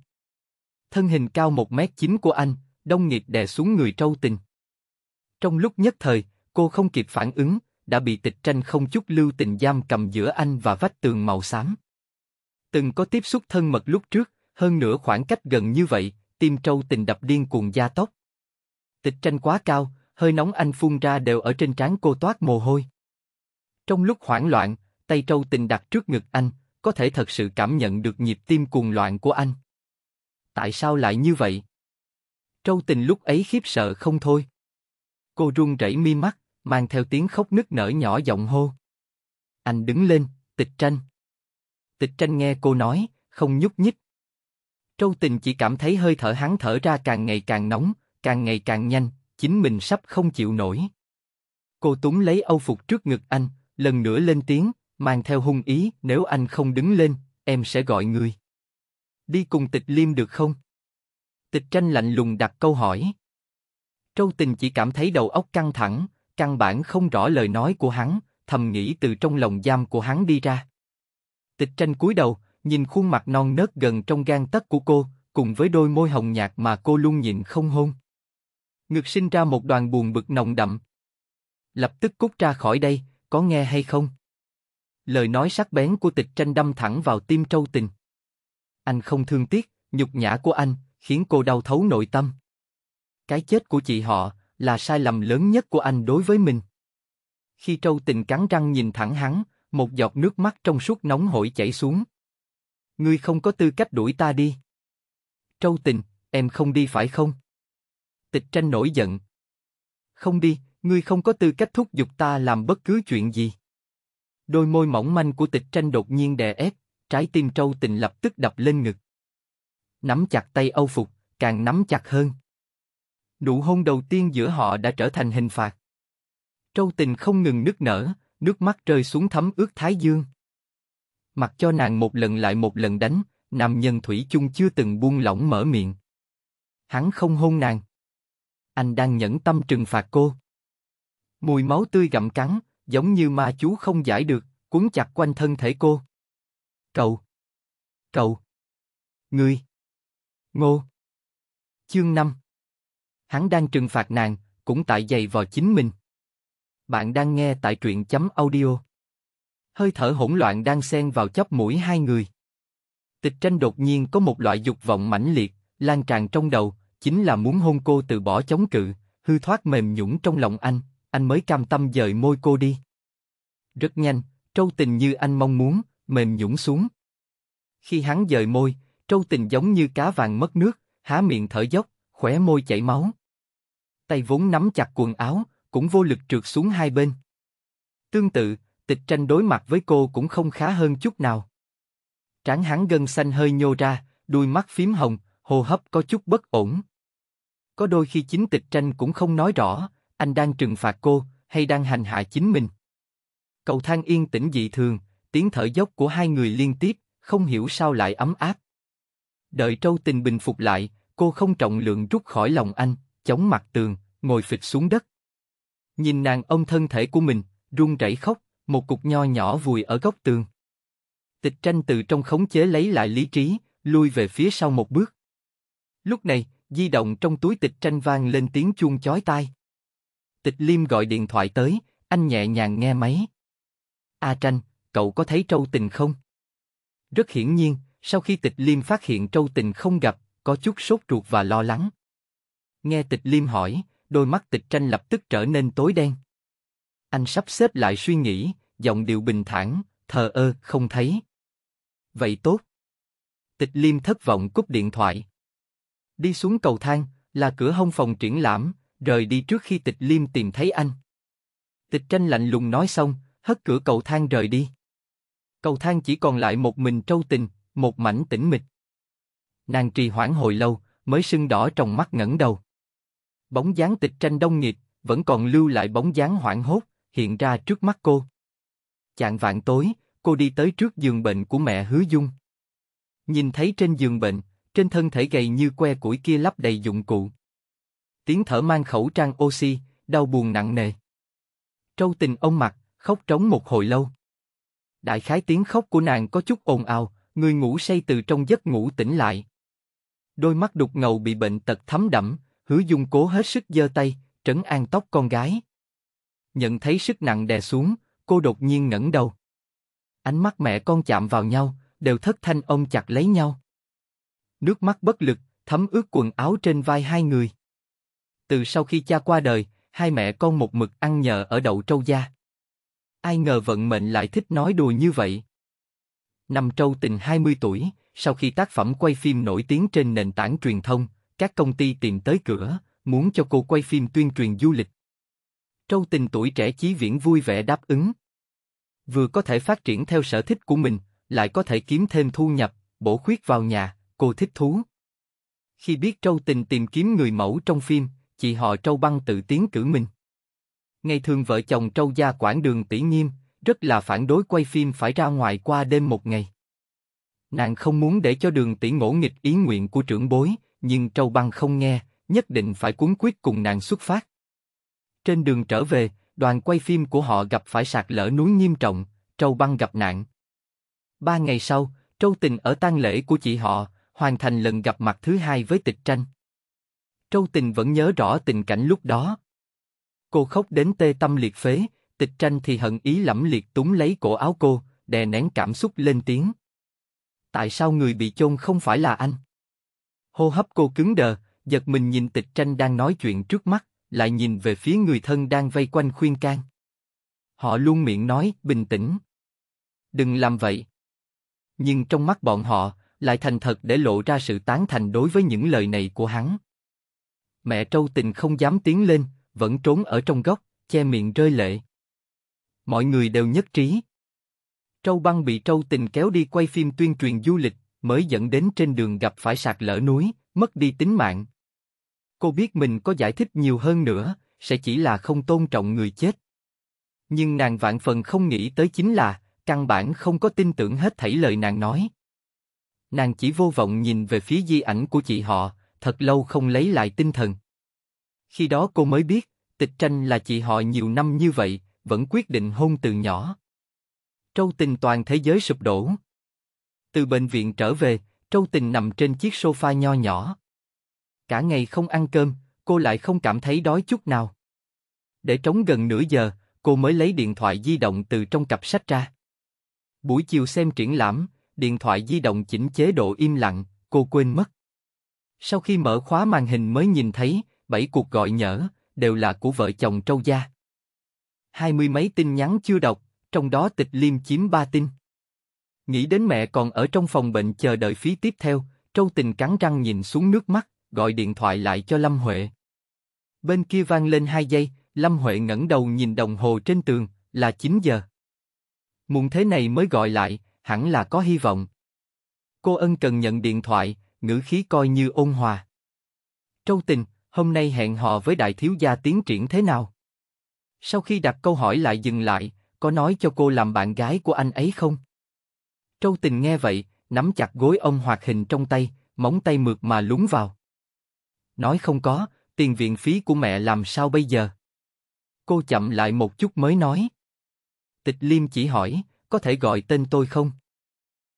Thân hình cao 1m9 của anh, đông nghiệt đè xuống người trâu tình. Trong lúc nhất thời, cô không kịp phản ứng, đã bị tịch tranh không chút lưu tình giam cầm giữa anh và vách tường màu xám. Từng có tiếp xúc thân mật lúc trước, hơn nữa khoảng cách gần như vậy, tim trâu tình đập điên cuồng gia tốc. Tịch tranh quá cao, hơi nóng anh phun ra đều ở trên trán cô toát mồ hôi. Trong lúc hoảng loạn, tay trâu tình đặt trước ngực anh, có thể thật sự cảm nhận được nhịp tim cuồng loạn của anh. Tại sao lại như vậy? Trâu tình lúc ấy khiếp sợ không thôi. Cô run rẩy mi mắt, mang theo tiếng khóc nức nở nhỏ giọng hô. Anh đứng lên, tịch tranh. Tịch tranh nghe cô nói, không nhúc nhích. Trâu tình chỉ cảm thấy hơi thở hắn thở ra càng ngày càng nóng, càng ngày càng nhanh, chính mình sắp không chịu nổi. Cô túng lấy âu phục trước ngực anh, lần nữa lên tiếng, mang theo hung ý, nếu anh không đứng lên, em sẽ gọi người. Đi cùng tịch liêm được không? Tịch tranh lạnh lùng đặt câu hỏi. Trâu tình chỉ cảm thấy đầu óc căng thẳng, căn bản không rõ lời nói của hắn, thầm nghĩ từ trong lòng giam của hắn đi ra. Tịch tranh cúi đầu, nhìn khuôn mặt non nớt gần trong gan tất của cô, cùng với đôi môi hồng nhạt mà cô luôn nhịn không hôn ngực sinh ra một đoàn buồn bực nồng đậm. Lập tức cút ra khỏi đây, có nghe hay không? Lời nói sắc bén của tịch tranh đâm thẳng vào tim trâu tình. Anh không thương tiếc, nhục nhã của anh, khiến cô đau thấu nội tâm. Cái chết của chị họ là sai lầm lớn nhất của anh đối với mình. Khi trâu tình cắn răng nhìn thẳng hắn, một giọt nước mắt trong suốt nóng hổi chảy xuống. Ngươi không có tư cách đuổi ta đi. Trâu tình, em không đi phải không? Tịch tranh nổi giận. Không đi, ngươi không có tư cách thúc giục ta làm bất cứ chuyện gì. Đôi môi mỏng manh của tịch tranh đột nhiên đè ép, trái tim trâu tình lập tức đập lên ngực. Nắm chặt tay Âu Phục, càng nắm chặt hơn. Nụ hôn đầu tiên giữa họ đã trở thành hình phạt. Trâu tình không ngừng nức nở, nước mắt rơi xuống thấm ướt thái dương. Mặc cho nàng một lần lại một lần đánh, nam nhân Thủy chung chưa từng buông lỏng mở miệng. Hắn không hôn nàng anh đang nhẫn tâm trừng phạt cô. Mùi máu tươi gặm cắn, giống như ma chú không giải được, cuốn chặt quanh thân thể cô. Cậu! Cậu! Ngươi! Ngô! Chương 5 Hắn đang trừng phạt nàng, cũng tại giày vò chính mình. Bạn đang nghe tại truyện chấm audio. Hơi thở hỗn loạn đang xen vào chóp mũi hai người. Tịch tranh đột nhiên có một loại dục vọng mãnh liệt, lan tràn trong đầu, chính là muốn hôn cô từ bỏ chống cự, hư thoát mềm nhũn trong lòng anh, anh mới cam tâm dời môi cô đi. Rất nhanh, trâu tình như anh mong muốn, mềm nhũn xuống. Khi hắn dời môi, trâu tình giống như cá vàng mất nước, há miệng thở dốc, khỏe môi chảy máu. Tay vốn nắm chặt quần áo, cũng vô lực trượt xuống hai bên. Tương tự, tịch tranh đối mặt với cô cũng không khá hơn chút nào. Trán hắn gân xanh hơi nhô ra, đuôi mắt phím hồng, hô hấp có chút bất ổn. Có đôi khi chính tịch tranh cũng không nói rõ, anh đang trừng phạt cô, hay đang hành hạ chính mình. Cầu thang yên tĩnh dị thường, tiếng thở dốc của hai người liên tiếp, không hiểu sao lại ấm áp. Đợi trâu tình bình phục lại, cô không trọng lượng rút khỏi lòng anh, chống mặt tường, ngồi phịch xuống đất. Nhìn nàng ông thân thể của mình, run rẩy khóc, một cục nho nhỏ vùi ở góc tường. Tịch tranh từ trong khống chế lấy lại lý trí, lui về phía sau một bước. Lúc này, Di động trong túi tịch tranh vang lên tiếng chuông chói tai. Tịch Liêm gọi điện thoại tới, anh nhẹ nhàng nghe máy. A Tranh, cậu có thấy Trâu Tình không? Rất hiển nhiên, sau khi Tịch Liêm phát hiện Trâu Tình không gặp, có chút sốt ruột và lo lắng. Nghe Tịch Liêm hỏi, đôi mắt Tịch Tranh lập tức trở nên tối đen. Anh sắp xếp lại suy nghĩ, giọng điệu bình thản, thờ ơ, không thấy. Vậy tốt. Tịch Liêm thất vọng cúp điện thoại, Đi xuống cầu thang, là cửa hông phòng triển lãm, rời đi trước khi tịch liêm tìm thấy anh. Tịch tranh lạnh lùng nói xong, hất cửa cầu thang rời đi. Cầu thang chỉ còn lại một mình trâu tình, một mảnh tĩnh mịch. Nàng trì hoãn hồi lâu, mới sưng đỏ trong mắt ngẩng đầu. Bóng dáng tịch tranh đông nghịt, vẫn còn lưu lại bóng dáng hoảng hốt, hiện ra trước mắt cô. Chạng vạn tối, cô đi tới trước giường bệnh của mẹ Hứa Dung. Nhìn thấy trên giường bệnh, trên thân thể gầy như que củi kia lắp đầy dụng cụ. Tiếng thở mang khẩu trang oxy, đau buồn nặng nề. Trâu tình ông mặt, khóc trống một hồi lâu. Đại khái tiếng khóc của nàng có chút ồn ào, người ngủ say từ trong giấc ngủ tỉnh lại. Đôi mắt đục ngầu bị bệnh tật thấm đẫm, hứa dung cố hết sức giơ tay, trấn an tóc con gái. Nhận thấy sức nặng đè xuống, cô đột nhiên ngẩng đầu. Ánh mắt mẹ con chạm vào nhau, đều thất thanh ông chặt lấy nhau nước mắt bất lực, thấm ướt quần áo trên vai hai người. Từ sau khi cha qua đời, hai mẹ con một mực ăn nhờ ở đậu trâu gia. Ai ngờ vận mệnh lại thích nói đùa như vậy. Năm trâu tình 20 tuổi, sau khi tác phẩm quay phim nổi tiếng trên nền tảng truyền thông, các công ty tìm tới cửa, muốn cho cô quay phim tuyên truyền du lịch. Trâu tình tuổi trẻ chí viễn vui vẻ đáp ứng. Vừa có thể phát triển theo sở thích của mình, lại có thể kiếm thêm thu nhập, bổ khuyết vào nhà, cô thích thú. Khi biết Trâu Tình tìm kiếm người mẫu trong phim, chị họ Trâu Băng tự tiến cử mình. Ngày thường vợ chồng Trâu Gia quản đường tỷ nghiêm, rất là phản đối quay phim phải ra ngoài qua đêm một ngày. Nàng không muốn để cho đường tỷ ngỗ nghịch ý nguyện của trưởng bối, nhưng Trâu Băng không nghe, nhất định phải cuốn quyết cùng nàng xuất phát. Trên đường trở về, đoàn quay phim của họ gặp phải sạt lở núi nghiêm trọng, Trâu Băng gặp nạn. Ba ngày sau, Trâu Tình ở tang lễ của chị họ, hoàn thành lần gặp mặt thứ hai với tịch tranh. Trâu tình vẫn nhớ rõ tình cảnh lúc đó. Cô khóc đến tê tâm liệt phế, tịch tranh thì hận ý lẫm liệt túng lấy cổ áo cô, đè nén cảm xúc lên tiếng. Tại sao người bị chôn không phải là anh? Hô hấp cô cứng đờ, giật mình nhìn tịch tranh đang nói chuyện trước mắt, lại nhìn về phía người thân đang vây quanh khuyên can. Họ luôn miệng nói, bình tĩnh. Đừng làm vậy. Nhưng trong mắt bọn họ, lại thành thật để lộ ra sự tán thành đối với những lời này của hắn. Mẹ Trâu Tình không dám tiến lên, vẫn trốn ở trong góc, che miệng rơi lệ. Mọi người đều nhất trí. Trâu Băng bị Trâu Tình kéo đi quay phim tuyên truyền du lịch, mới dẫn đến trên đường gặp phải sạt lở núi, mất đi tính mạng. Cô biết mình có giải thích nhiều hơn nữa, sẽ chỉ là không tôn trọng người chết. Nhưng nàng vạn phần không nghĩ tới chính là, căn bản không có tin tưởng hết thảy lời nàng nói nàng chỉ vô vọng nhìn về phía di ảnh của chị họ, thật lâu không lấy lại tinh thần. Khi đó cô mới biết, tịch tranh là chị họ nhiều năm như vậy, vẫn quyết định hôn từ nhỏ. Trâu tình toàn thế giới sụp đổ. Từ bệnh viện trở về, Trâu tình nằm trên chiếc sofa nho nhỏ. Cả ngày không ăn cơm, cô lại không cảm thấy đói chút nào. Để trống gần nửa giờ, cô mới lấy điện thoại di động từ trong cặp sách ra. Buổi chiều xem triển lãm, điện thoại di động chỉnh chế độ im lặng, cô quên mất. Sau khi mở khóa màn hình mới nhìn thấy, bảy cuộc gọi nhỡ, đều là của vợ chồng Trâu Gia. Hai mươi mấy tin nhắn chưa đọc, trong đó tịch liêm chiếm ba tin. Nghĩ đến mẹ còn ở trong phòng bệnh chờ đợi phí tiếp theo, Trâu Tình cắn răng nhìn xuống nước mắt, gọi điện thoại lại cho Lâm Huệ. Bên kia vang lên hai giây, Lâm Huệ ngẩng đầu nhìn đồng hồ trên tường, là 9 giờ. Muộn thế này mới gọi lại, hẳn là có hy vọng. Cô ân cần nhận điện thoại, ngữ khí coi như ôn hòa. Trâu tình, hôm nay hẹn hò với đại thiếu gia tiến triển thế nào? Sau khi đặt câu hỏi lại dừng lại, có nói cho cô làm bạn gái của anh ấy không? Trâu tình nghe vậy, nắm chặt gối ông hoạt hình trong tay, móng tay mượt mà lún vào. Nói không có, tiền viện phí của mẹ làm sao bây giờ? Cô chậm lại một chút mới nói. Tịch Liêm chỉ hỏi, có thể gọi tên tôi không?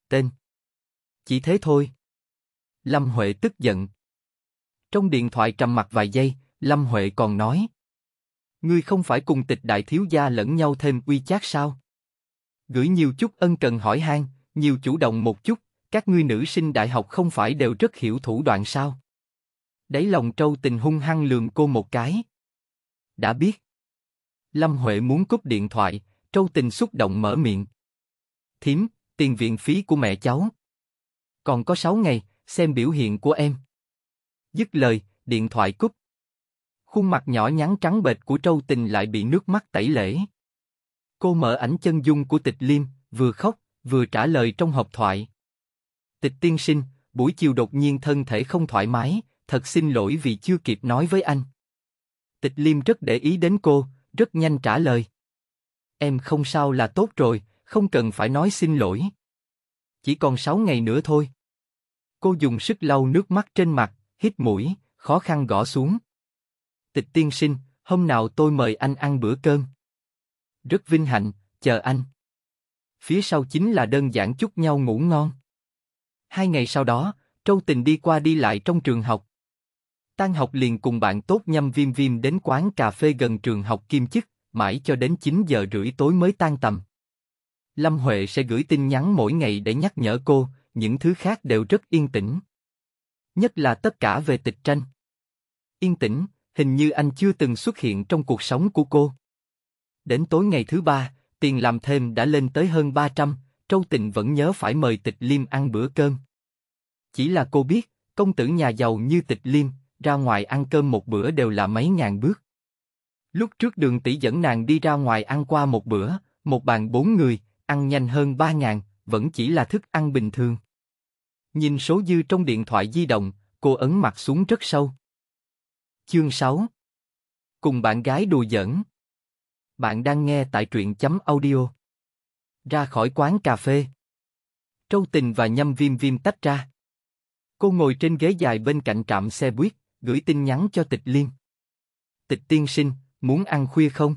Tên. Chỉ thế thôi. Lâm Huệ tức giận. Trong điện thoại trầm mặt vài giây, Lâm Huệ còn nói. Ngươi không phải cùng tịch đại thiếu gia lẫn nhau thêm uy chát sao? Gửi nhiều chút ân cần hỏi han, nhiều chủ động một chút, các ngươi nữ sinh đại học không phải đều rất hiểu thủ đoạn sao? Đấy lòng trâu tình hung hăng lường cô một cái. Đã biết. Lâm Huệ muốn cúp điện thoại, trâu tình xúc động mở miệng. Thím, tiền viện phí của mẹ cháu. Còn có 6 ngày, xem biểu hiện của em. Dứt lời, điện thoại cúp. Khuôn mặt nhỏ nhắn trắng bệch của Trâu Tình lại bị nước mắt tẩy lễ. Cô mở ảnh chân dung của Tịch Liêm, vừa khóc, vừa trả lời trong hộp thoại. Tịch tiên sinh, buổi chiều đột nhiên thân thể không thoải mái, thật xin lỗi vì chưa kịp nói với anh. Tịch Liêm rất để ý đến cô, rất nhanh trả lời. Em không sao là tốt rồi, không cần phải nói xin lỗi. Chỉ còn 6 ngày nữa thôi. Cô dùng sức lau nước mắt trên mặt, hít mũi, khó khăn gõ xuống. Tịch tiên sinh, hôm nào tôi mời anh ăn bữa cơm. Rất vinh hạnh, chờ anh. Phía sau chính là đơn giản chúc nhau ngủ ngon. Hai ngày sau đó, Trâu Tình đi qua đi lại trong trường học. Tan học liền cùng bạn tốt nhâm viêm viêm đến quán cà phê gần trường học kim chức, mãi cho đến 9 giờ rưỡi tối mới tan tầm. Lâm Huệ sẽ gửi tin nhắn mỗi ngày để nhắc nhở cô, những thứ khác đều rất yên tĩnh. Nhất là tất cả về tịch tranh. Yên tĩnh, hình như anh chưa từng xuất hiện trong cuộc sống của cô. Đến tối ngày thứ ba, tiền làm thêm đã lên tới hơn 300, Trâu Tịnh vẫn nhớ phải mời Tịch Liêm ăn bữa cơm. Chỉ là cô biết, công tử nhà giàu như Tịch Liêm, ra ngoài ăn cơm một bữa đều là mấy ngàn bước. Lúc trước đường tỷ dẫn nàng đi ra ngoài ăn qua một bữa, một bàn bốn người, ăn nhanh hơn 3.000, vẫn chỉ là thức ăn bình thường. Nhìn số dư trong điện thoại di động, cô ấn mặt xuống rất sâu. Chương 6 Cùng bạn gái đùa giỡn Bạn đang nghe tại truyện chấm audio Ra khỏi quán cà phê Trâu Tình và Nhâm Viêm Viêm tách ra. Cô ngồi trên ghế dài bên cạnh trạm xe buýt, gửi tin nhắn cho Tịch Liên. Tịch tiên sinh, muốn ăn khuya không?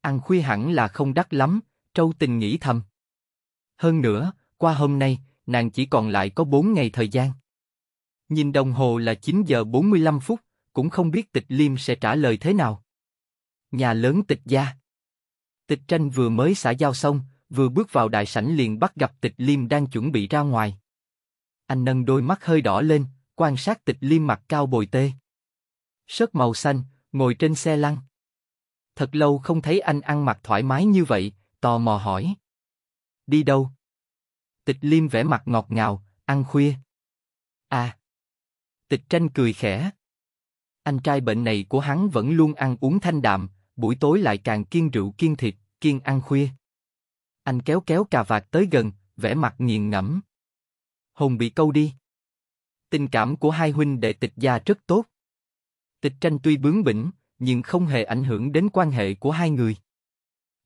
Ăn khuya hẳn là không đắt lắm, Trâu tình nghĩ thầm. Hơn nữa, qua hôm nay, nàng chỉ còn lại có 4 ngày thời gian. Nhìn đồng hồ là 9 giờ 45 phút, cũng không biết tịch liêm sẽ trả lời thế nào. Nhà lớn tịch gia. Tịch tranh vừa mới xả giao xong, vừa bước vào đại sảnh liền bắt gặp tịch liêm đang chuẩn bị ra ngoài. Anh nâng đôi mắt hơi đỏ lên, quan sát tịch liêm mặt cao bồi tê. Sớt màu xanh, ngồi trên xe lăn. Thật lâu không thấy anh ăn mặc thoải mái như vậy, tò mò hỏi. Đi đâu? Tịch Liêm vẻ mặt ngọt ngào, ăn khuya. À. Tịch Tranh cười khẽ. Anh trai bệnh này của hắn vẫn luôn ăn uống thanh đạm, buổi tối lại càng kiên rượu kiên thịt, kiên ăn khuya. Anh kéo kéo cà vạt tới gần, vẻ mặt nghiền ngẫm. hùng bị câu đi. Tình cảm của hai huynh đệ tịch gia rất tốt. Tịch tranh tuy bướng bỉnh, nhưng không hề ảnh hưởng đến quan hệ của hai người.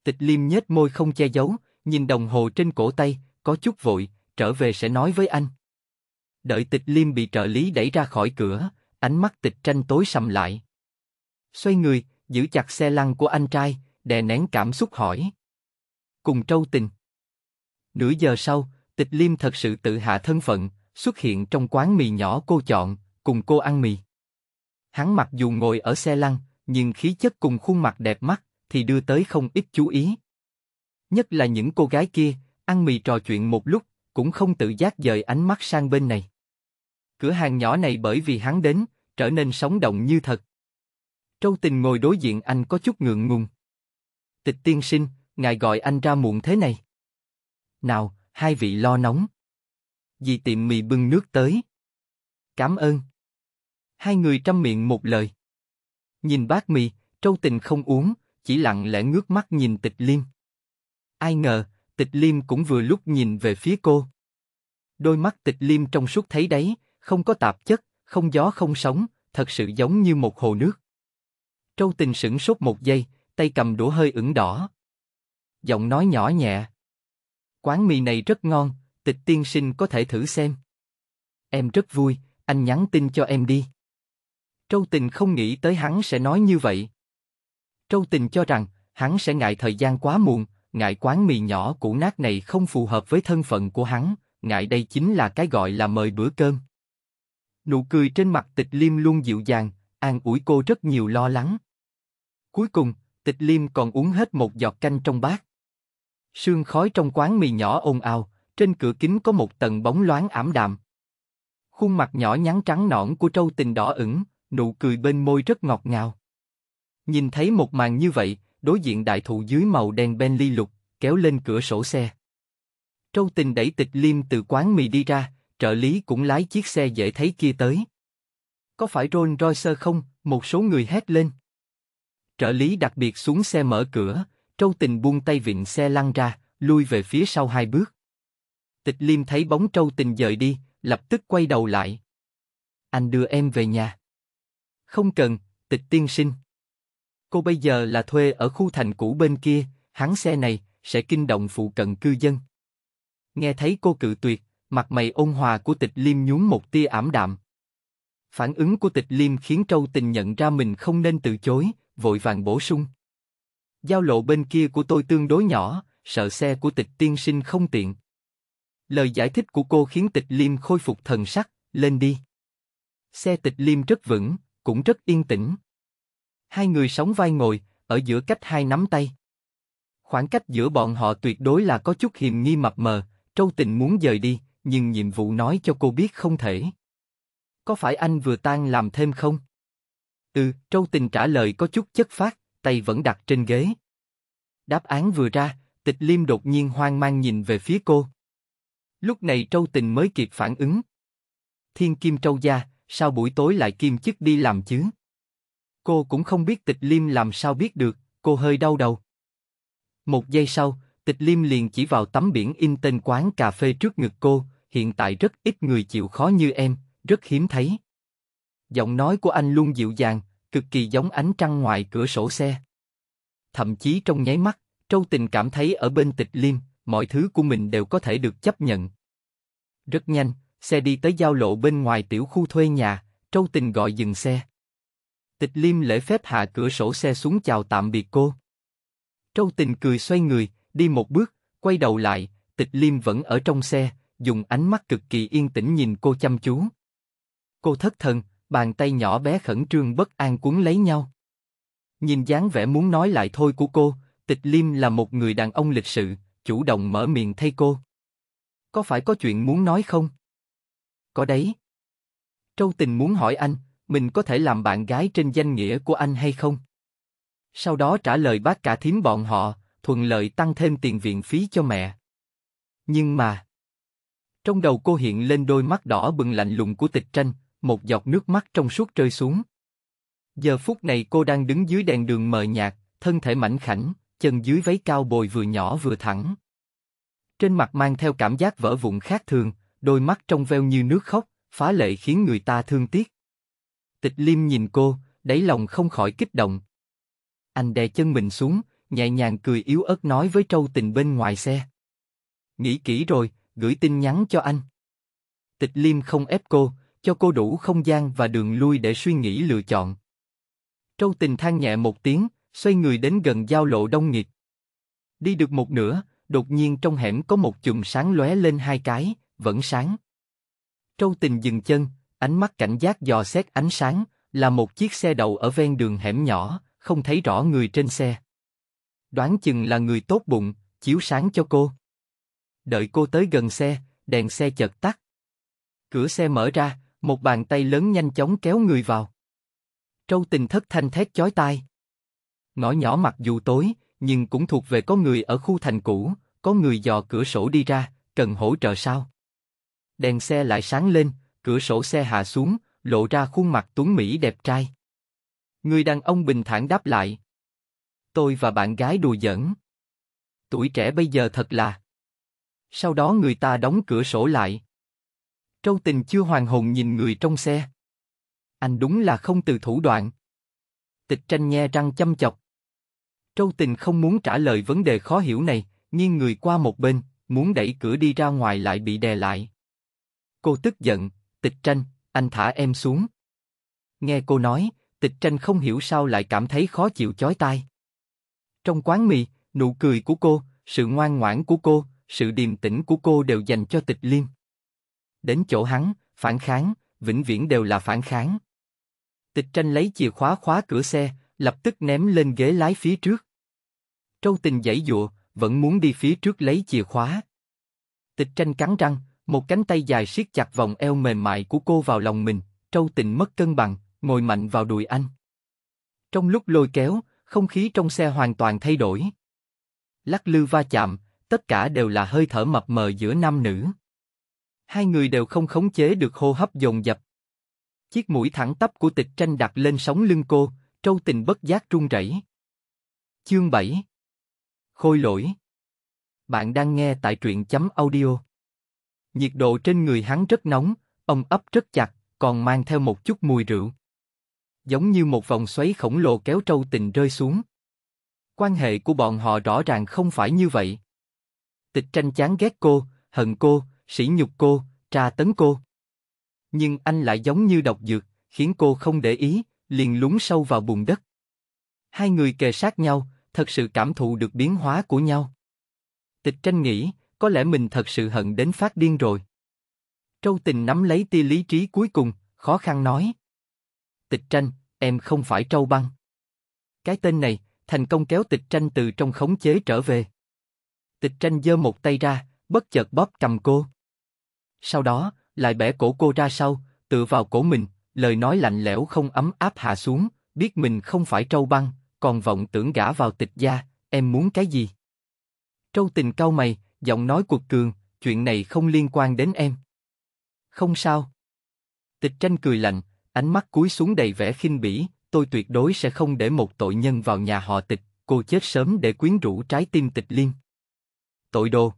Tịch liêm nhếch môi không che giấu, nhìn đồng hồ trên cổ tay, có chút vội, trở về sẽ nói với anh. Đợi tịch liêm bị trợ lý đẩy ra khỏi cửa, ánh mắt tịch tranh tối sầm lại. Xoay người, giữ chặt xe lăn của anh trai, đè nén cảm xúc hỏi. Cùng trâu tình. Nửa giờ sau, tịch liêm thật sự tự hạ thân phận, xuất hiện trong quán mì nhỏ cô chọn, cùng cô ăn mì. Hắn mặc dù ngồi ở xe lăn, nhưng khí chất cùng khuôn mặt đẹp mắt, thì đưa tới không ít chú ý. Nhất là những cô gái kia, ăn mì trò chuyện một lúc, cũng không tự giác dời ánh mắt sang bên này. Cửa hàng nhỏ này bởi vì hắn đến, trở nên sống động như thật. Trâu tình ngồi đối diện anh có chút ngượng ngùng. Tịch tiên sinh, ngài gọi anh ra muộn thế này. Nào, hai vị lo nóng. Dì tiệm mì bưng nước tới. Cảm ơn. Hai người trăm miệng một lời. Nhìn bát mì, trâu tình không uống, chỉ lặng lẽ ngước mắt nhìn tịch liêm. Ai ngờ, tịch liêm cũng vừa lúc nhìn về phía cô. Đôi mắt tịch liêm trong suốt thấy đấy, không có tạp chất, không gió không sóng, thật sự giống như một hồ nước. Trâu tình sững sốt một giây, tay cầm đũa hơi ửng đỏ. Giọng nói nhỏ nhẹ. Quán mì này rất ngon, tịch tiên sinh có thể thử xem. Em rất vui, anh nhắn tin cho em đi. Trâu tình không nghĩ tới hắn sẽ nói như vậy. Trâu Tình cho rằng, hắn sẽ ngại thời gian quá muộn, ngại quán mì nhỏ cũ nát này không phù hợp với thân phận của hắn, ngại đây chính là cái gọi là mời bữa cơm. Nụ cười trên mặt tịch liêm luôn dịu dàng, an ủi cô rất nhiều lo lắng. Cuối cùng, tịch liêm còn uống hết một giọt canh trong bát. Sương khói trong quán mì nhỏ ồn ào, trên cửa kính có một tầng bóng loáng ảm đạm. Khuôn mặt nhỏ nhắn trắng nõn của trâu tình đỏ ửng, nụ cười bên môi rất ngọt ngào. Nhìn thấy một màn như vậy, đối diện đại thụ dưới màu đen Bentley lục, kéo lên cửa sổ xe. Trâu tình đẩy tịch liêm từ quán mì đi ra, trợ lý cũng lái chiếc xe dễ thấy kia tới. Có phải Rolls Royce không? Một số người hét lên. Trợ lý đặc biệt xuống xe mở cửa, Trâu tình buông tay vịn xe lăn ra, lui về phía sau hai bước. Tịch liêm thấy bóng trâu tình dời đi, lập tức quay đầu lại. Anh đưa em về nhà. Không cần, tịch tiên sinh. Cô bây giờ là thuê ở khu thành cũ bên kia, hắn xe này sẽ kinh động phụ cận cư dân. Nghe thấy cô cự tuyệt, mặt mày ôn hòa của Tịch Liêm nhún một tia ảm đạm. Phản ứng của Tịch Liêm khiến Trâu Tình nhận ra mình không nên từ chối, vội vàng bổ sung. Giao lộ bên kia của tôi tương đối nhỏ, sợ xe của Tịch Tiên Sinh không tiện. Lời giải thích của cô khiến Tịch Liêm khôi phục thần sắc, lên đi. Xe Tịch Liêm rất vững, cũng rất yên tĩnh. Hai người sống vai ngồi, ở giữa cách hai nắm tay. Khoảng cách giữa bọn họ tuyệt đối là có chút hiềm nghi mập mờ, Trâu Tịnh muốn rời đi, nhưng nhiệm vụ nói cho cô biết không thể. Có phải anh vừa tan làm thêm không? Ừ, Trâu Tình trả lời có chút chất phát, tay vẫn đặt trên ghế. Đáp án vừa ra, Tịch Liêm đột nhiên hoang mang nhìn về phía cô. Lúc này Trâu Tình mới kịp phản ứng. Thiên Kim Trâu Gia, sao buổi tối lại kim chức đi làm chứ? Cô cũng không biết tịch liêm làm sao biết được, cô hơi đau đầu. Một giây sau, tịch liêm liền chỉ vào tấm biển in tên quán cà phê trước ngực cô, hiện tại rất ít người chịu khó như em, rất hiếm thấy. Giọng nói của anh luôn dịu dàng, cực kỳ giống ánh trăng ngoài cửa sổ xe. Thậm chí trong nháy mắt, Trâu Tình cảm thấy ở bên tịch liêm, mọi thứ của mình đều có thể được chấp nhận. Rất nhanh, xe đi tới giao lộ bên ngoài tiểu khu thuê nhà, Trâu Tình gọi dừng xe. Tịch Liêm lễ phép hạ cửa sổ xe xuống chào tạm biệt cô. Trâu Tình cười xoay người, đi một bước, quay đầu lại, Tịch Liêm vẫn ở trong xe, dùng ánh mắt cực kỳ yên tĩnh nhìn cô chăm chú. Cô thất thần, bàn tay nhỏ bé khẩn trương bất an cuốn lấy nhau. Nhìn dáng vẻ muốn nói lại thôi của cô, Tịch Liêm là một người đàn ông lịch sự, chủ động mở miệng thay cô. Có phải có chuyện muốn nói không? Có đấy. Trâu Tình muốn hỏi anh, mình có thể làm bạn gái trên danh nghĩa của anh hay không? Sau đó trả lời bác cả thím bọn họ, thuận lợi tăng thêm tiền viện phí cho mẹ. Nhưng mà... Trong đầu cô hiện lên đôi mắt đỏ bừng lạnh lùng của tịch tranh, một giọt nước mắt trong suốt rơi xuống. Giờ phút này cô đang đứng dưới đèn đường mờ nhạt, thân thể mảnh khảnh, chân dưới váy cao bồi vừa nhỏ vừa thẳng. Trên mặt mang theo cảm giác vỡ vụn khác thường, đôi mắt trong veo như nước khóc, phá lệ khiến người ta thương tiếc. Tịch Liêm nhìn cô, đáy lòng không khỏi kích động. Anh đè chân mình xuống, nhẹ nhàng cười yếu ớt nói với Trâu Tình bên ngoài xe. Nghĩ kỹ rồi, gửi tin nhắn cho anh. Tịch Liêm không ép cô, cho cô đủ không gian và đường lui để suy nghĩ lựa chọn. Trâu Tình than nhẹ một tiếng, xoay người đến gần giao lộ đông nghịt. Đi được một nửa, đột nhiên trong hẻm có một chùm sáng lóe lên hai cái, vẫn sáng. Trâu Tình dừng chân, ánh mắt cảnh giác dò xét ánh sáng, là một chiếc xe đầu ở ven đường hẻm nhỏ, không thấy rõ người trên xe. Đoán chừng là người tốt bụng, chiếu sáng cho cô. Đợi cô tới gần xe, đèn xe chợt tắt. Cửa xe mở ra, một bàn tay lớn nhanh chóng kéo người vào. Trâu tình thất thanh thét chói tai. Ngõ nhỏ mặc dù tối, nhưng cũng thuộc về có người ở khu thành cũ, có người dò cửa sổ đi ra, cần hỗ trợ sao? Đèn xe lại sáng lên, Cửa sổ xe hạ xuống, lộ ra khuôn mặt tuấn mỹ đẹp trai. Người đàn ông bình thản đáp lại. Tôi và bạn gái đùa giỡn. Tuổi trẻ bây giờ thật là... Sau đó người ta đóng cửa sổ lại. Trâu tình chưa hoàn hồn nhìn người trong xe. Anh đúng là không từ thủ đoạn. Tịch tranh nhe răng chăm chọc. Trâu tình không muốn trả lời vấn đề khó hiểu này, nghiêng người qua một bên, muốn đẩy cửa đi ra ngoài lại bị đè lại. Cô tức giận, Tịch tranh, anh thả em xuống. Nghe cô nói, tịch tranh không hiểu sao lại cảm thấy khó chịu chói tai. Trong quán mì, nụ cười của cô, sự ngoan ngoãn của cô, sự điềm tĩnh của cô đều dành cho tịch liêm. Đến chỗ hắn, phản kháng, vĩnh viễn đều là phản kháng. Tịch tranh lấy chìa khóa khóa cửa xe, lập tức ném lên ghế lái phía trước. Trâu tình dãy dụa, vẫn muốn đi phía trước lấy chìa khóa. Tịch tranh cắn răng, một cánh tay dài siết chặt vòng eo mềm mại của cô vào lòng mình, trâu tình mất cân bằng, ngồi mạnh vào đùi anh. Trong lúc lôi kéo, không khí trong xe hoàn toàn thay đổi. Lắc lư va chạm, tất cả đều là hơi thở mập mờ giữa nam nữ. Hai người đều không khống chế được hô hấp dồn dập. Chiếc mũi thẳng tắp của tịch tranh đặt lên sóng lưng cô, trâu tình bất giác run rẩy. Chương 7 Khôi lỗi Bạn đang nghe tại truyện chấm audio Nhiệt độ trên người hắn rất nóng, ông ấp rất chặt, còn mang theo một chút mùi rượu. Giống như một vòng xoáy khổng lồ kéo trâu tình rơi xuống. Quan hệ của bọn họ rõ ràng không phải như vậy. Tịch tranh chán ghét cô, hận cô, sỉ nhục cô, tra tấn cô. Nhưng anh lại giống như độc dược, khiến cô không để ý, liền lún sâu vào bùn đất. Hai người kề sát nhau, thật sự cảm thụ được biến hóa của nhau. Tịch tranh nghĩ, có lẽ mình thật sự hận đến phát điên rồi. Trâu tình nắm lấy tia lý trí cuối cùng, khó khăn nói. Tịch tranh, em không phải trâu băng. Cái tên này, thành công kéo tịch tranh từ trong khống chế trở về. Tịch tranh giơ một tay ra, bất chợt bóp cầm cô. Sau đó, lại bẻ cổ cô ra sau, tựa vào cổ mình, lời nói lạnh lẽo không ấm áp hạ xuống, biết mình không phải trâu băng, còn vọng tưởng gã vào tịch gia, em muốn cái gì? Trâu tình cau mày, giọng nói cuột cường, chuyện này không liên quan đến em. Không sao. Tịch tranh cười lạnh, ánh mắt cúi xuống đầy vẻ khinh bỉ, tôi tuyệt đối sẽ không để một tội nhân vào nhà họ tịch, cô chết sớm để quyến rũ trái tim tịch liên. Tội đồ.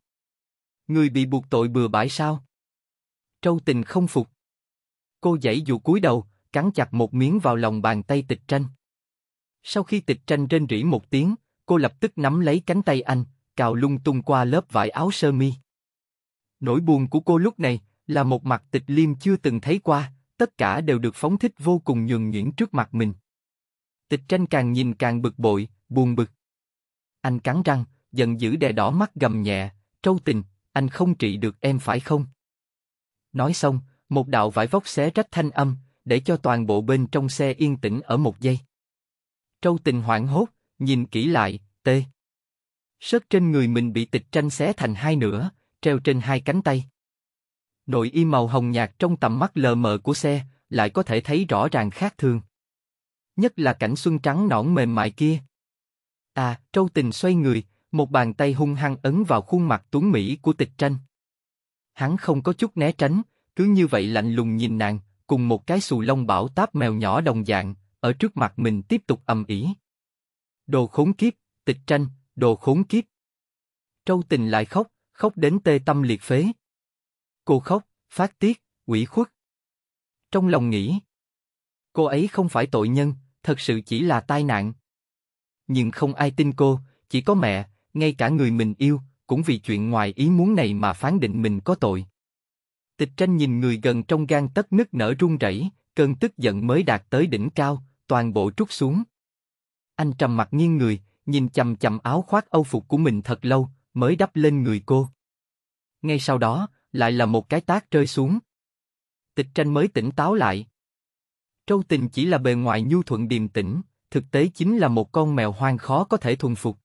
Người bị buộc tội bừa bãi sao? Trâu tình không phục. Cô dãy dụ cúi đầu, cắn chặt một miếng vào lòng bàn tay tịch tranh. Sau khi tịch tranh rên rỉ một tiếng, cô lập tức nắm lấy cánh tay anh, cào lung tung qua lớp vải áo sơ mi. Nỗi buồn của cô lúc này là một mặt tịch liêm chưa từng thấy qua, tất cả đều được phóng thích vô cùng nhường nhuyễn trước mặt mình. Tịch tranh càng nhìn càng bực bội, buồn bực. Anh cắn răng, giận dữ đè đỏ mắt gầm nhẹ, trâu tình, anh không trị được em phải không? Nói xong, một đạo vải vóc xé rách thanh âm, để cho toàn bộ bên trong xe yên tĩnh ở một giây. Trâu tình hoảng hốt, nhìn kỹ lại, tê. Sớt trên người mình bị tịch tranh xé thành hai nửa, treo trên hai cánh tay. Nội y màu hồng nhạt trong tầm mắt lờ mờ của xe, lại có thể thấy rõ ràng khác thường. Nhất là cảnh xuân trắng nõn mềm mại kia. À, trâu tình xoay người, một bàn tay hung hăng ấn vào khuôn mặt tuấn mỹ của tịch tranh. Hắn không có chút né tránh, cứ như vậy lạnh lùng nhìn nàng, cùng một cái xù lông bảo táp mèo nhỏ đồng dạng, ở trước mặt mình tiếp tục ầm ĩ. Đồ khốn kiếp, tịch tranh, đồ khốn kiếp. Trâu tình lại khóc, khóc đến tê tâm liệt phế. Cô khóc, phát tiết, quỷ khuất. Trong lòng nghĩ, cô ấy không phải tội nhân, thật sự chỉ là tai nạn. Nhưng không ai tin cô, chỉ có mẹ, ngay cả người mình yêu, cũng vì chuyện ngoài ý muốn này mà phán định mình có tội. Tịch tranh nhìn người gần trong gan tất nứt nở run rẩy, cơn tức giận mới đạt tới đỉnh cao, toàn bộ trút xuống. Anh trầm mặt nghiêng người, nhìn chầm chầm áo khoác âu phục của mình thật lâu, mới đắp lên người cô. Ngay sau đó, lại là một cái tác rơi xuống. Tịch tranh mới tỉnh táo lại. Trâu tình chỉ là bề ngoài nhu thuận điềm tĩnh, thực tế chính là một con mèo hoang khó có thể thuần phục.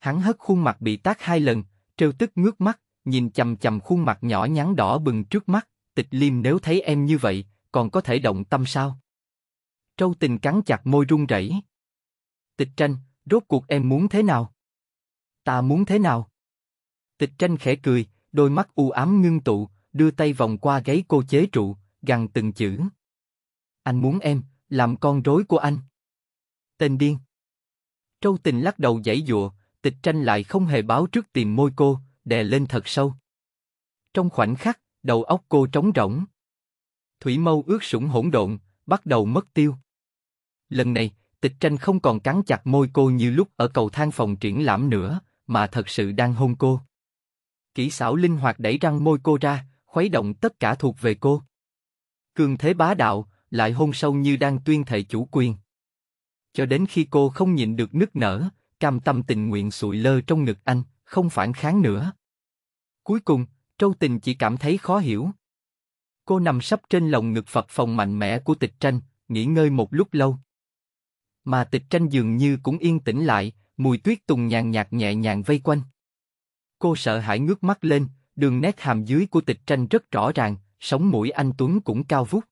Hắn hất khuôn mặt bị tác hai lần, trêu tức ngước mắt, nhìn chầm chầm khuôn mặt nhỏ nhắn đỏ bừng trước mắt, tịch liêm nếu thấy em như vậy, còn có thể động tâm sao? Trâu tình cắn chặt môi run rẩy. Tịch tranh, rốt cuộc em muốn thế nào? Ta muốn thế nào? Tịch tranh khẽ cười, đôi mắt u ám ngưng tụ, đưa tay vòng qua gáy cô chế trụ, gằn từng chữ. Anh muốn em, làm con rối của anh. Tên điên. Trâu tình lắc đầu giãy dụa, tịch tranh lại không hề báo trước tìm môi cô, đè lên thật sâu. Trong khoảnh khắc, đầu óc cô trống rỗng. Thủy mâu ướt sũng hỗn độn, bắt đầu mất tiêu. Lần này, Tịch tranh không còn cắn chặt môi cô như lúc ở cầu thang phòng triển lãm nữa, mà thật sự đang hôn cô. Kỹ xảo linh hoạt đẩy răng môi cô ra, khuấy động tất cả thuộc về cô. Cường thế bá đạo, lại hôn sâu như đang tuyên thệ chủ quyền. Cho đến khi cô không nhịn được nức nở, cam tâm tình nguyện sụi lơ trong ngực anh, không phản kháng nữa. Cuối cùng, Trâu Tình chỉ cảm thấy khó hiểu. Cô nằm sấp trên lồng ngực Phật phòng mạnh mẽ của tịch tranh, nghỉ ngơi một lúc lâu mà tịch tranh dường như cũng yên tĩnh lại, mùi tuyết tùng nhàn nhạt nhẹ nhàng vây quanh. Cô sợ hãi ngước mắt lên, đường nét hàm dưới của tịch tranh rất rõ ràng, sống mũi anh Tuấn cũng cao vút.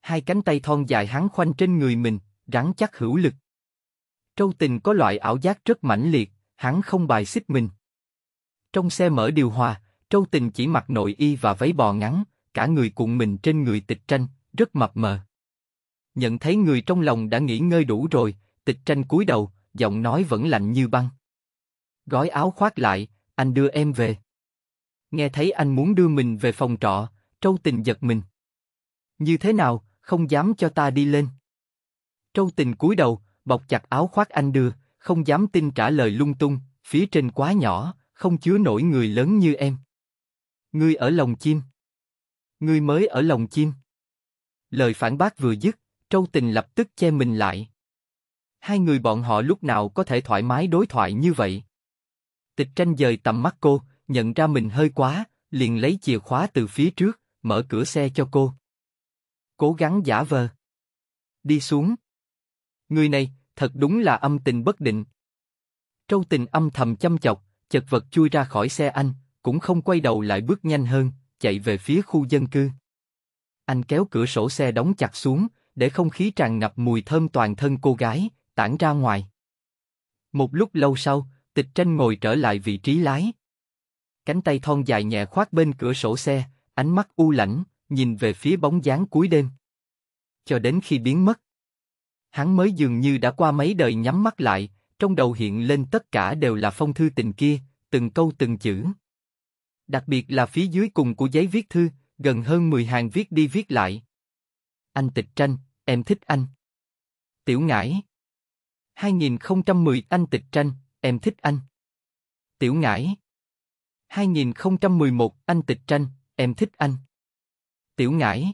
Hai cánh tay thon dài hắn khoanh trên người mình, rắn chắc hữu lực. Trâu tình có loại ảo giác rất mãnh liệt, hắn không bài xích mình. Trong xe mở điều hòa, Trâu Tình chỉ mặc nội y và váy bò ngắn, cả người cuộn mình trên người tịch tranh, rất mập mờ. Nhận thấy người trong lòng đã nghỉ ngơi đủ rồi, tịch tranh cúi đầu, giọng nói vẫn lạnh như băng. Gói áo khoác lại, anh đưa em về. Nghe thấy anh muốn đưa mình về phòng trọ, Trâu Tình giật mình. Như thế nào, không dám cho ta đi lên. Trâu Tình cúi đầu, bọc chặt áo khoác anh đưa, không dám tin trả lời lung tung, phía trên quá nhỏ, không chứa nổi người lớn như em. Ngươi ở lòng chim. Ngươi mới ở lòng chim. Lời phản bác vừa dứt, Trâu Tình lập tức che mình lại. Hai người bọn họ lúc nào có thể thoải mái đối thoại như vậy? Tịch tranh dời tầm mắt cô, nhận ra mình hơi quá, liền lấy chìa khóa từ phía trước, mở cửa xe cho cô. Cố gắng giả vờ. Đi xuống. Người này, thật đúng là âm tình bất định. Trâu tình âm thầm chăm chọc, chật vật chui ra khỏi xe anh, cũng không quay đầu lại bước nhanh hơn, chạy về phía khu dân cư. Anh kéo cửa sổ xe đóng chặt xuống, để không khí tràn ngập mùi thơm toàn thân cô gái, tản ra ngoài. Một lúc lâu sau, tịch tranh ngồi trở lại vị trí lái. Cánh tay thon dài nhẹ khoác bên cửa sổ xe, ánh mắt u lãnh, nhìn về phía bóng dáng cuối đêm. Cho đến khi biến mất. Hắn mới dường như đã qua mấy đời nhắm mắt lại, trong đầu hiện lên tất cả đều là phong thư tình kia, từng câu từng chữ. Đặc biệt là phía dưới cùng của giấy viết thư, gần hơn 10 hàng viết đi viết lại. Anh tịch tranh, em thích anh. Tiểu Ngải 2010 anh tịch tranh, em thích anh. Tiểu Ngải 2011 anh tịch tranh, em thích anh. Tiểu Ngải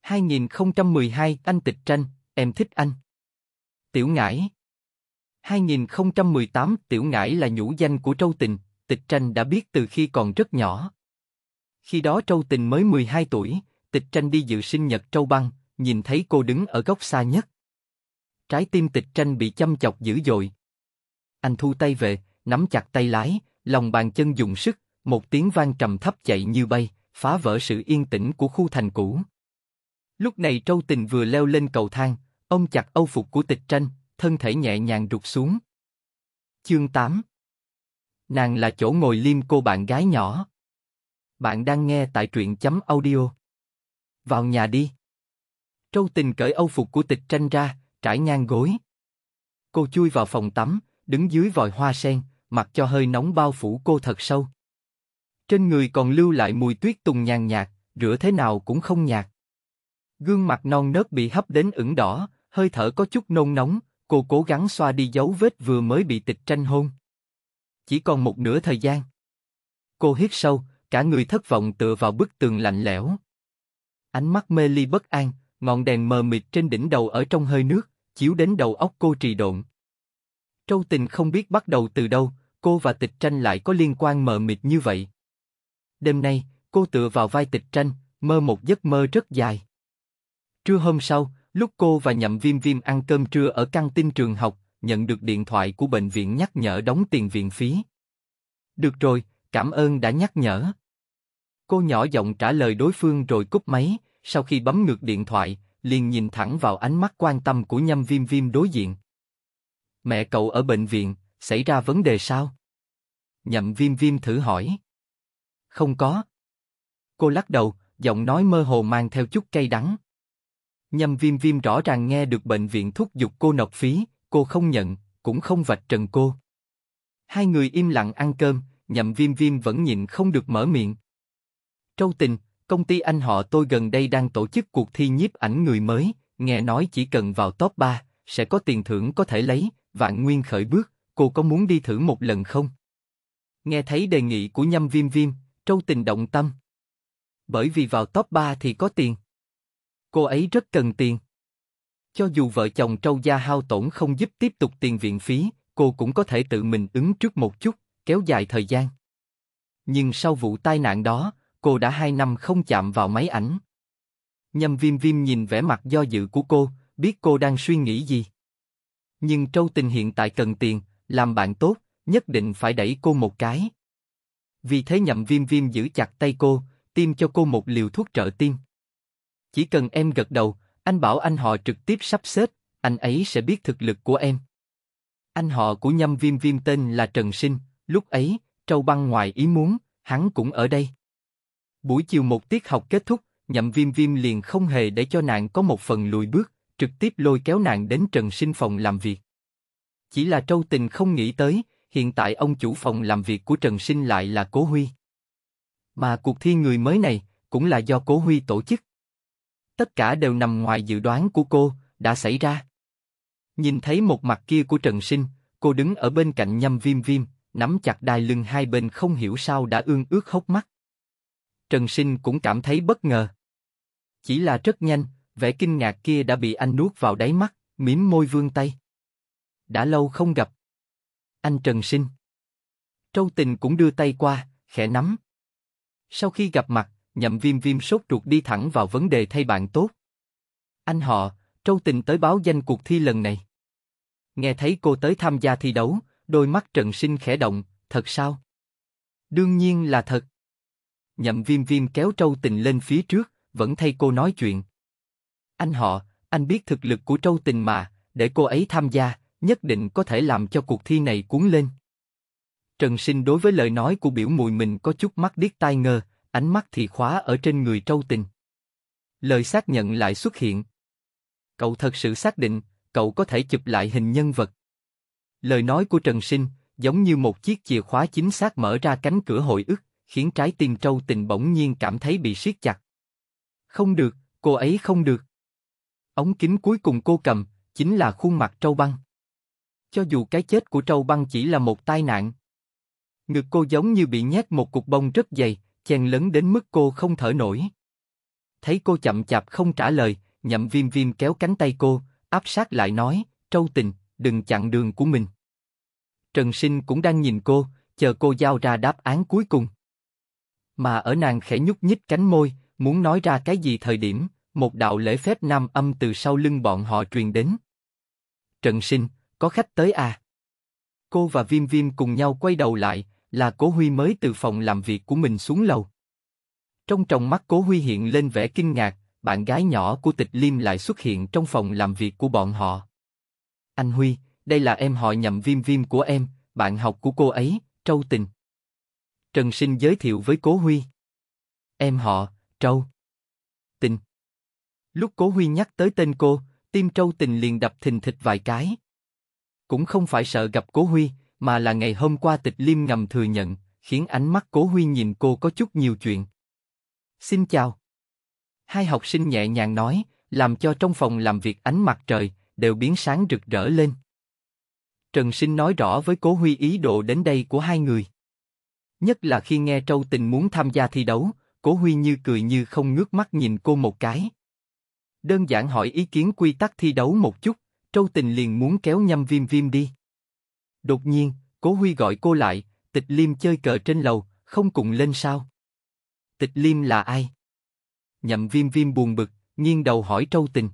2012 anh tịch tranh, em thích anh. Tiểu Ngải 2018 Tiểu Ngải là nhũ danh của Trâu Tình, Tịch Tranh đã biết từ khi còn rất nhỏ. Khi đó Trâu Tình mới 12 tuổi, Tịch Tranh đi dự sinh nhật Trâu Băng, nhìn thấy cô đứng ở góc xa nhất. Trái tim tịch tranh bị châm chọc dữ dội. Anh thu tay về, nắm chặt tay lái, lòng bàn chân dùng sức, một tiếng vang trầm thấp chạy như bay, phá vỡ sự yên tĩnh của khu thành cũ. Lúc này Trâu Tình vừa leo lên cầu thang, ông chặt âu phục của tịch tranh, thân thể nhẹ nhàng rụt xuống. Chương 8 Nàng là chỗ ngồi liêm cô bạn gái nhỏ. Bạn đang nghe tại truyện chấm audio. Vào nhà đi. Trâu tình cởi âu phục của tịch tranh ra, trải ngang gối. Cô chui vào phòng tắm, đứng dưới vòi hoa sen, mặc cho hơi nóng bao phủ cô thật sâu. Trên người còn lưu lại mùi tuyết tùng nhàn nhạt, rửa thế nào cũng không nhạt. Gương mặt non nớt bị hấp đến ửng đỏ, hơi thở có chút nôn nóng, cô cố gắng xoa đi dấu vết vừa mới bị tịch tranh hôn. Chỉ còn một nửa thời gian. Cô hít sâu, cả người thất vọng tựa vào bức tường lạnh lẽo. Ánh mắt mê ly bất an, ngọn đèn mờ mịt trên đỉnh đầu ở trong hơi nước, chiếu đến đầu óc cô trì độn. Trâu tình không biết bắt đầu từ đâu, cô và tịch tranh lại có liên quan mờ mịt như vậy. Đêm nay, cô tựa vào vai tịch tranh, mơ một giấc mơ rất dài. Trưa hôm sau, lúc cô và nhậm viêm viêm ăn cơm trưa ở căng tin trường học, nhận được điện thoại của bệnh viện nhắc nhở đóng tiền viện phí. Được rồi, cảm ơn đã nhắc nhở. Cô nhỏ giọng trả lời đối phương rồi cúp máy, sau khi bấm ngược điện thoại, liền nhìn thẳng vào ánh mắt quan tâm của Nhâm Viêm Viêm đối diện. Mẹ cậu ở bệnh viện, xảy ra vấn đề sao? Nhậm Viêm Viêm thử hỏi. Không có. Cô lắc đầu, giọng nói mơ hồ mang theo chút cay đắng. Nhâm Viêm Viêm rõ ràng nghe được bệnh viện thúc giục cô nộp phí, cô không nhận, cũng không vạch trần cô. Hai người im lặng ăn cơm, Nhậm Viêm Viêm vẫn nhịn không được mở miệng. Trâu Tình, Công ty anh họ tôi gần đây đang tổ chức cuộc thi nhiếp ảnh người mới, nghe nói chỉ cần vào top 3, sẽ có tiền thưởng có thể lấy, vạn nguyên khởi bước, cô có muốn đi thử một lần không? Nghe thấy đề nghị của nhâm viêm viêm, trâu tình động tâm. Bởi vì vào top 3 thì có tiền. Cô ấy rất cần tiền. Cho dù vợ chồng trâu gia hao tổn không giúp tiếp tục tiền viện phí, cô cũng có thể tự mình ứng trước một chút, kéo dài thời gian. Nhưng sau vụ tai nạn đó, cô đã hai năm không chạm vào máy ảnh. Nhâm Viêm Viêm nhìn vẻ mặt do dự của cô, biết cô đang suy nghĩ gì. Nhưng Trâu Tình hiện tại cần tiền, làm bạn tốt, nhất định phải đẩy cô một cái. Vì thế Nhậm Viêm Viêm giữ chặt tay cô, tiêm cho cô một liều thuốc trợ tim. Chỉ cần em gật đầu, anh bảo anh họ trực tiếp sắp xếp, anh ấy sẽ biết thực lực của em. Anh họ của Nhâm Viêm Viêm tên là Trần Sinh, lúc ấy, Trâu Băng ngoài ý muốn, hắn cũng ở đây. Buổi chiều một tiết học kết thúc, nhậm viêm viêm liền không hề để cho nàng có một phần lùi bước, trực tiếp lôi kéo nàng đến trần sinh phòng làm việc. Chỉ là trâu tình không nghĩ tới, hiện tại ông chủ phòng làm việc của trần sinh lại là Cố Huy. Mà cuộc thi người mới này cũng là do Cố Huy tổ chức. Tất cả đều nằm ngoài dự đoán của cô, đã xảy ra. Nhìn thấy một mặt kia của Trần Sinh, cô đứng ở bên cạnh nhâm viêm viêm, nắm chặt đai lưng hai bên không hiểu sao đã ương ước hốc mắt. Trần Sinh cũng cảm thấy bất ngờ. Chỉ là rất nhanh, vẻ kinh ngạc kia đã bị anh nuốt vào đáy mắt, mím môi vương tay. Đã lâu không gặp. Anh Trần Sinh. Trâu Tình cũng đưa tay qua, khẽ nắm. Sau khi gặp mặt, nhậm viêm viêm sốt ruột đi thẳng vào vấn đề thay bạn tốt. Anh họ, Trâu Tình tới báo danh cuộc thi lần này. Nghe thấy cô tới tham gia thi đấu, đôi mắt Trần Sinh khẽ động, thật sao? Đương nhiên là thật. Nhậm viêm viêm kéo Trâu Tình lên phía trước, vẫn thay cô nói chuyện. Anh họ, anh biết thực lực của Trâu Tình mà, để cô ấy tham gia, nhất định có thể làm cho cuộc thi này cuốn lên. Trần Sinh đối với lời nói của biểu mùi mình có chút mắt điếc tai ngơ, ánh mắt thì khóa ở trên người Trâu Tình. Lời xác nhận lại xuất hiện. Cậu thật sự xác định, cậu có thể chụp lại hình nhân vật. Lời nói của Trần Sinh giống như một chiếc chìa khóa chính xác mở ra cánh cửa hội ức, khiến trái tim Trâu Tình bỗng nhiên cảm thấy bị siết chặt. Không được, cô ấy không được. Ống kính cuối cùng cô cầm, chính là khuôn mặt Trâu Băng. Cho dù cái chết của Trâu Băng chỉ là một tai nạn, ngực cô giống như bị nhét một cục bông rất dày, chèn lấn đến mức cô không thở nổi. Thấy cô chậm chạp không trả lời, nhậm viêm viêm kéo cánh tay cô, áp sát lại nói, Trâu Tình, đừng chặn đường của mình. Trần Sinh cũng đang nhìn cô, chờ cô giao ra đáp án cuối cùng. Mà ở nàng khẽ nhúc nhích cánh môi, muốn nói ra cái gì thời điểm, một đạo lễ phép nam âm từ sau lưng bọn họ truyền đến. Trần sinh, có khách tới à? Cô và Viêm Viêm cùng nhau quay đầu lại, là Cố Huy mới từ phòng làm việc của mình xuống lầu. Trong tròng mắt Cố Huy hiện lên vẻ kinh ngạc, bạn gái nhỏ của Tịch Liêm lại xuất hiện trong phòng làm việc của bọn họ. Anh Huy, đây là em họ nhậm Viêm Viêm của em, bạn học của cô ấy, Trâu Tình. Trần Sinh giới thiệu với Cố Huy. Em họ, Trâu. Tình. Lúc Cố Huy nhắc tới tên cô, tim Trâu Tình liền đập thình thịch vài cái. Cũng không phải sợ gặp Cố Huy, mà là ngày hôm qua tịch liêm ngầm thừa nhận, khiến ánh mắt Cố Huy nhìn cô có chút nhiều chuyện. Xin chào. Hai học sinh nhẹ nhàng nói, làm cho trong phòng làm việc ánh mặt trời đều biến sáng rực rỡ lên. Trần Sinh nói rõ với Cố Huy ý đồ đến đây của hai người. Nhất là khi nghe Trâu Tình muốn tham gia thi đấu, Cố Huy Như cười như không ngước mắt nhìn cô một cái. Đơn giản hỏi ý kiến quy tắc thi đấu một chút, Trâu Tình liền muốn kéo nhâm viêm viêm đi. Đột nhiên, Cố Huy gọi cô lại, Tịch Liêm chơi cờ trên lầu, không cùng lên sao? Tịch Liêm là ai? Nhậm viêm viêm buồn bực, nghiêng đầu hỏi Trâu Tình.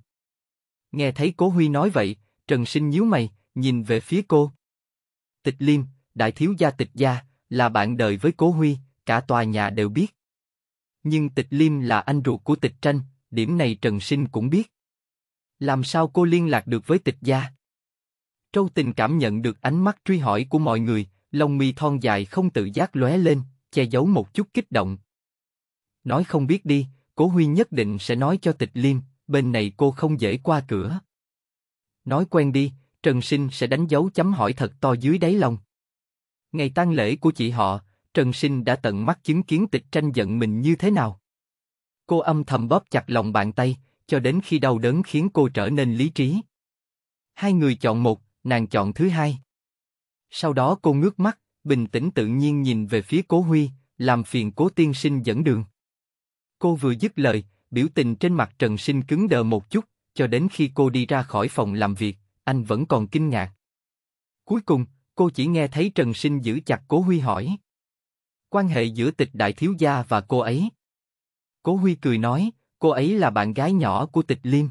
Nghe thấy Cố Huy nói vậy, Trần Sinh nhíu mày, nhìn về phía cô. Tịch Liêm, đại thiếu gia tịch gia, là bạn đời với Cố Huy, cả tòa nhà đều biết. Nhưng Tịch Liêm là anh ruột của Tịch Tranh, điểm này Trần Sinh cũng biết. Làm sao cô liên lạc được với Tịch gia? Trâu Tình cảm nhận được ánh mắt truy hỏi của mọi người, lông mi thon dài không tự giác lóe lên, che giấu một chút kích động. Nói không biết đi, Cố Huy nhất định sẽ nói cho Tịch Liêm, bên này cô không dễ qua cửa. Nói quen đi, Trần Sinh sẽ đánh dấu chấm hỏi thật to dưới đáy lòng. Ngày tang lễ của chị họ, Trần Sinh đã tận mắt chứng kiến tịch tranh giận mình như thế nào. Cô âm thầm bóp chặt lòng bàn tay, cho đến khi đau đớn khiến cô trở nên lý trí. Hai người chọn một, nàng chọn thứ hai. Sau đó cô ngước mắt, bình tĩnh tự nhiên nhìn về phía Cố Huy, làm phiền Cố Tiên Sinh dẫn đường. Cô vừa dứt lời, biểu tình trên mặt Trần Sinh cứng đờ một chút, cho đến khi cô đi ra khỏi phòng làm việc, anh vẫn còn kinh ngạc. Cuối cùng, cô chỉ nghe thấy Trần Sinh giữ chặt Cố Huy hỏi. Quan hệ giữa tịch đại thiếu gia và cô ấy. Cố Huy cười nói, cô ấy là bạn gái nhỏ của tịch Liêm.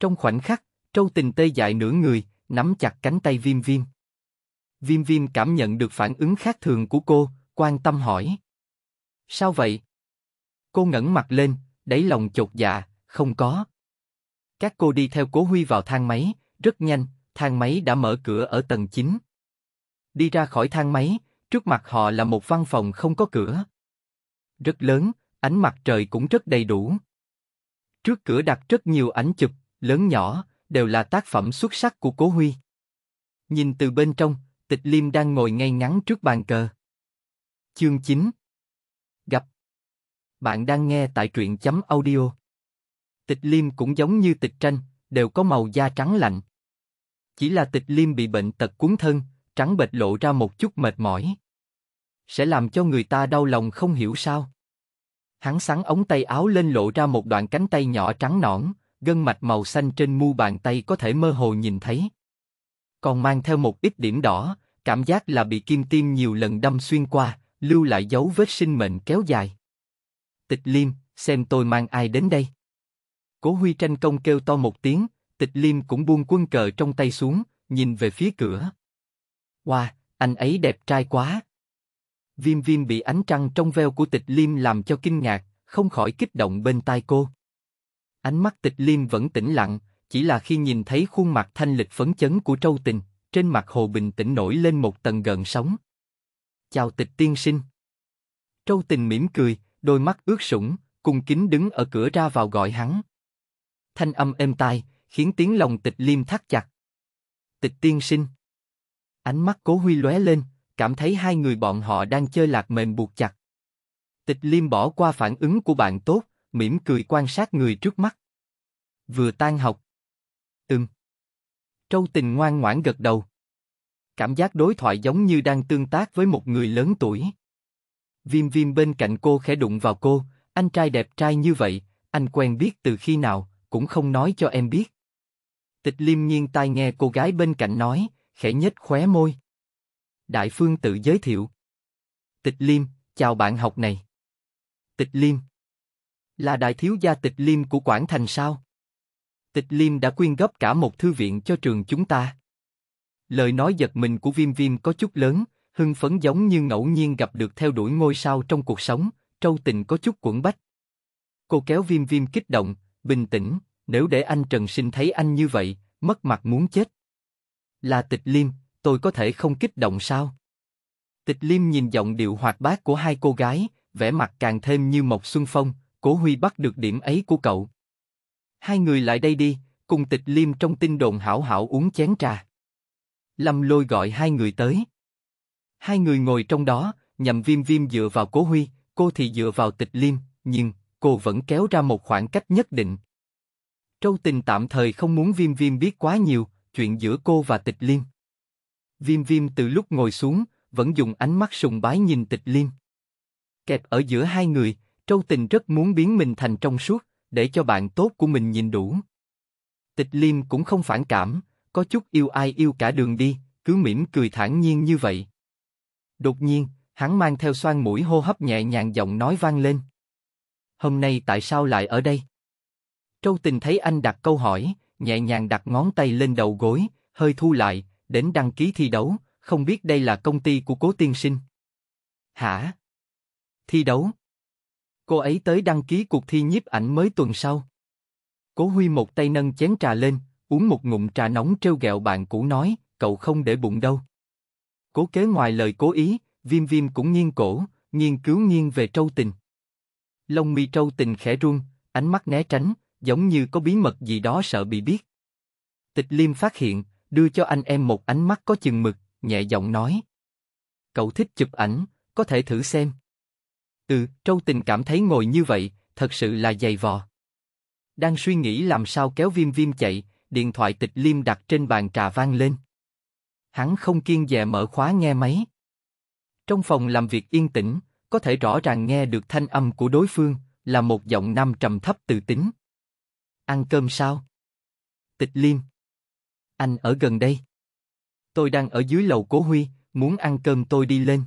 Trong khoảnh khắc, Trâu Tình tê dại nửa người, nắm chặt cánh tay Viêm Viêm. Viêm Viêm cảm nhận được phản ứng khác thường của cô, quan tâm hỏi. Sao vậy? Cô ngẩng mặt lên, đáy lòng chột dạ, không có. Các cô đi theo Cố Huy vào thang máy, rất nhanh, thang máy đã mở cửa ở tầng 9. Đi ra khỏi thang máy, trước mặt họ là một văn phòng không có cửa. Rất lớn, ánh mặt trời cũng rất đầy đủ. Trước cửa đặt rất nhiều ảnh chụp, lớn nhỏ, đều là tác phẩm xuất sắc của Cố Huy. Nhìn từ bên trong, Tịch Liêm đang ngồi ngay ngắn trước bàn cờ. Chương 9 Gặp Bạn đang nghe tại truyện chấm audio. Tịch Liêm cũng giống như tịch tranh, đều có màu da trắng lạnh. Chỉ là tịch Liêm bị bệnh tật cuốn thân, trắng bệch lộ ra một chút mệt mỏi. Sẽ làm cho người ta đau lòng không hiểu sao. Hắn sắn ống tay áo lên lộ ra một đoạn cánh tay nhỏ trắng nõn, gân mạch màu xanh trên mu bàn tay có thể mơ hồ nhìn thấy. Còn mang theo một ít điểm đỏ, cảm giác là bị kim tiêm nhiều lần đâm xuyên qua, lưu lại dấu vết sinh mệnh kéo dài. Tịch Liêm, xem tôi mang ai đến đây. Cố Huy tranh công kêu to một tiếng, Tịch Liêm cũng buông quân cờ trong tay xuống, nhìn về phía cửa. Wow, anh ấy đẹp trai quá. Viêm viêm bị ánh trăng trong veo của tịch liêm làm cho kinh ngạc, không khỏi kích động bên tai cô. Ánh mắt tịch liêm vẫn tĩnh lặng, chỉ là khi nhìn thấy khuôn mặt thanh lịch phấn chấn của trâu tình, trên mặt hồ bình tĩnh nổi lên một tầng gần sóng. Chào tịch tiên sinh. Trâu tình mỉm cười, đôi mắt ướt sũng, cùng kính đứng ở cửa ra vào gọi hắn. Thanh âm êm tai, khiến tiếng lòng tịch liêm thắt chặt. Tịch tiên sinh. Ánh mắt cố huy lóe lên, cảm thấy hai người bọn họ đang chơi lạc mềm buộc chặt. Tịch liêm bỏ qua phản ứng của bạn tốt, mỉm cười quan sát người trước mắt. Vừa tan học. Ừm. Trâu tình ngoan ngoãn gật đầu. Cảm giác đối thoại giống như đang tương tác với một người lớn tuổi. Viêm viêm bên cạnh cô khẽ đụng vào cô, anh trai đẹp trai như vậy, anh quen biết từ khi nào, cũng không nói cho em biết. Tịch liêm nhiên tai nghe cô gái bên cạnh nói, khẽ nhếch khóe môi. Đại Phương tự giới thiệu. Tịch Liêm, chào bạn học này. Tịch Liêm. Là đại thiếu gia Tịch Liêm của Quảng Thành sao? Tịch Liêm đã quyên góp cả một thư viện cho trường chúng ta. Lời nói giật mình của Viêm Viêm có chút lớn, hưng phấn giống như ngẫu nhiên gặp được theo đuổi ngôi sao trong cuộc sống, trâu tình có chút quẩn bách. Cô kéo Viêm Viêm kích động, bình tĩnh, nếu để anh Trần Sinh thấy anh như vậy, mất mặt muốn chết. Là tịch liêm, tôi có thể không kích động sao? Tịch liêm nhìn giọng điệu hoạt bát của hai cô gái, vẻ mặt càng thêm như một xuân phong, cố huy bắt được điểm ấy của cậu. Hai người lại đây đi, cùng tịch liêm trong tin đồn hảo hảo uống chén trà. Lâm lôi gọi hai người tới. Hai người ngồi trong đó, nhầm viêm viêm dựa vào cố huy, cô thì dựa vào tịch liêm, nhưng cô vẫn kéo ra một khoảng cách nhất định. Trâu tình tạm thời không muốn viêm viêm biết quá nhiều, chuyện giữa cô và tịch liêm. Viêm viêm từ lúc ngồi xuống, vẫn dùng ánh mắt sùng bái nhìn tịch liêm. Kẹp ở giữa hai người, Trâu Tình rất muốn biến mình thành trong suốt, để cho bạn tốt của mình nhìn đủ. Tịch liêm cũng không phản cảm, có chút yêu ai yêu cả đường đi, cứ mỉm cười thản nhiên như vậy. Đột nhiên, hắn mang theo xoan mũi hô hấp nhẹ nhàng giọng nói vang lên. Hôm nay tại sao lại ở đây? Trâu Tình thấy anh đặt câu hỏi, nhẹ nhàng đặt ngón tay lên đầu gối, hơi thu lại, đến đăng ký thi đấu, không biết đây là công ty của cố tiên sinh. Hả? Thi đấu? Cô ấy tới đăng ký cuộc thi nhiếp ảnh mới tuần sau. Cố Huy một tay nâng chén trà lên, uống một ngụm trà nóng trêu ghẹo bạn cũ nói, cậu không để bụng đâu. Cố kế ngoài lời cố ý, viêm viêm cũng nghiêng cổ, nghiên cứu nghiêng về trâu tình. Lông mi trâu tình khẽ run, ánh mắt né tránh, giống như có bí mật gì đó sợ bị biết. Tịch Liêm phát hiện, đưa cho anh em một ánh mắt có chừng mực, nhẹ giọng nói. Cậu thích chụp ảnh, có thể thử xem. Ừ, Trâu Tình cảm thấy ngồi như vậy, thật sự là dày vò. Đang suy nghĩ làm sao kéo viêm viêm chạy, điện thoại tịch liêm đặt trên bàn trà vang lên. Hắn không kiên dè mở khóa nghe máy. Trong phòng làm việc yên tĩnh, có thể rõ ràng nghe được thanh âm của đối phương, là một giọng nam trầm thấp từ tính. Ăn cơm sao? Tịch Liêm. Anh ở gần đây. Tôi đang ở dưới lầu Cố Huy, muốn ăn cơm tôi đi lên.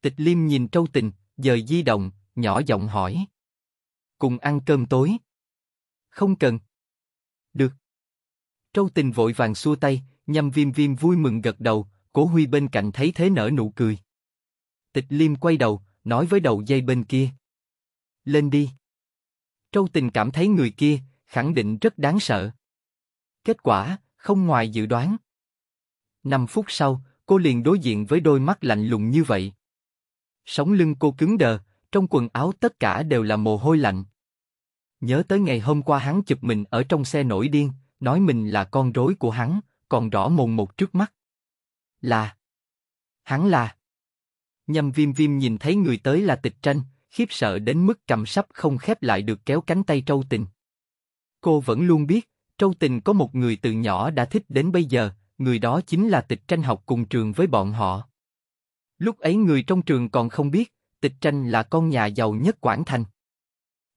Tịch Liêm nhìn Trâu Tình, dời di động, nhỏ giọng hỏi. Cùng ăn cơm tối. Không cần. Được. Trâu Tình vội vàng xua tay, nhằm viêm viêm vui mừng gật đầu, Cố Huy bên cạnh thấy thế nở nụ cười. Tịch Liêm quay đầu, nói với đầu dây bên kia. Lên đi. Trâu Tình cảm thấy người kia, khẳng định rất đáng sợ. Kết quả, không ngoài dự đoán. Năm phút sau, cô liền đối diện với đôi mắt lạnh lùng như vậy. Sống lưng cô cứng đờ, trong quần áo tất cả đều là mồ hôi lạnh. Nhớ tới ngày hôm qua hắn chụp mình ở trong xe nổi điên, nói mình là con rối của hắn, còn rõ mồn một trước mắt. Là. Hắn là. Nhâm viêm viêm nhìn thấy người tới là tịch tranh, khiếp sợ đến mức cầm sắp không khép lại được kéo cánh tay trâu tình cô vẫn luôn biết, Trâu Tình có một người từ nhỏ đã thích đến bây giờ, người đó chính là tịch tranh học cùng trường với bọn họ. Lúc ấy người trong trường còn không biết, tịch tranh là con nhà giàu nhất Quảng Thành.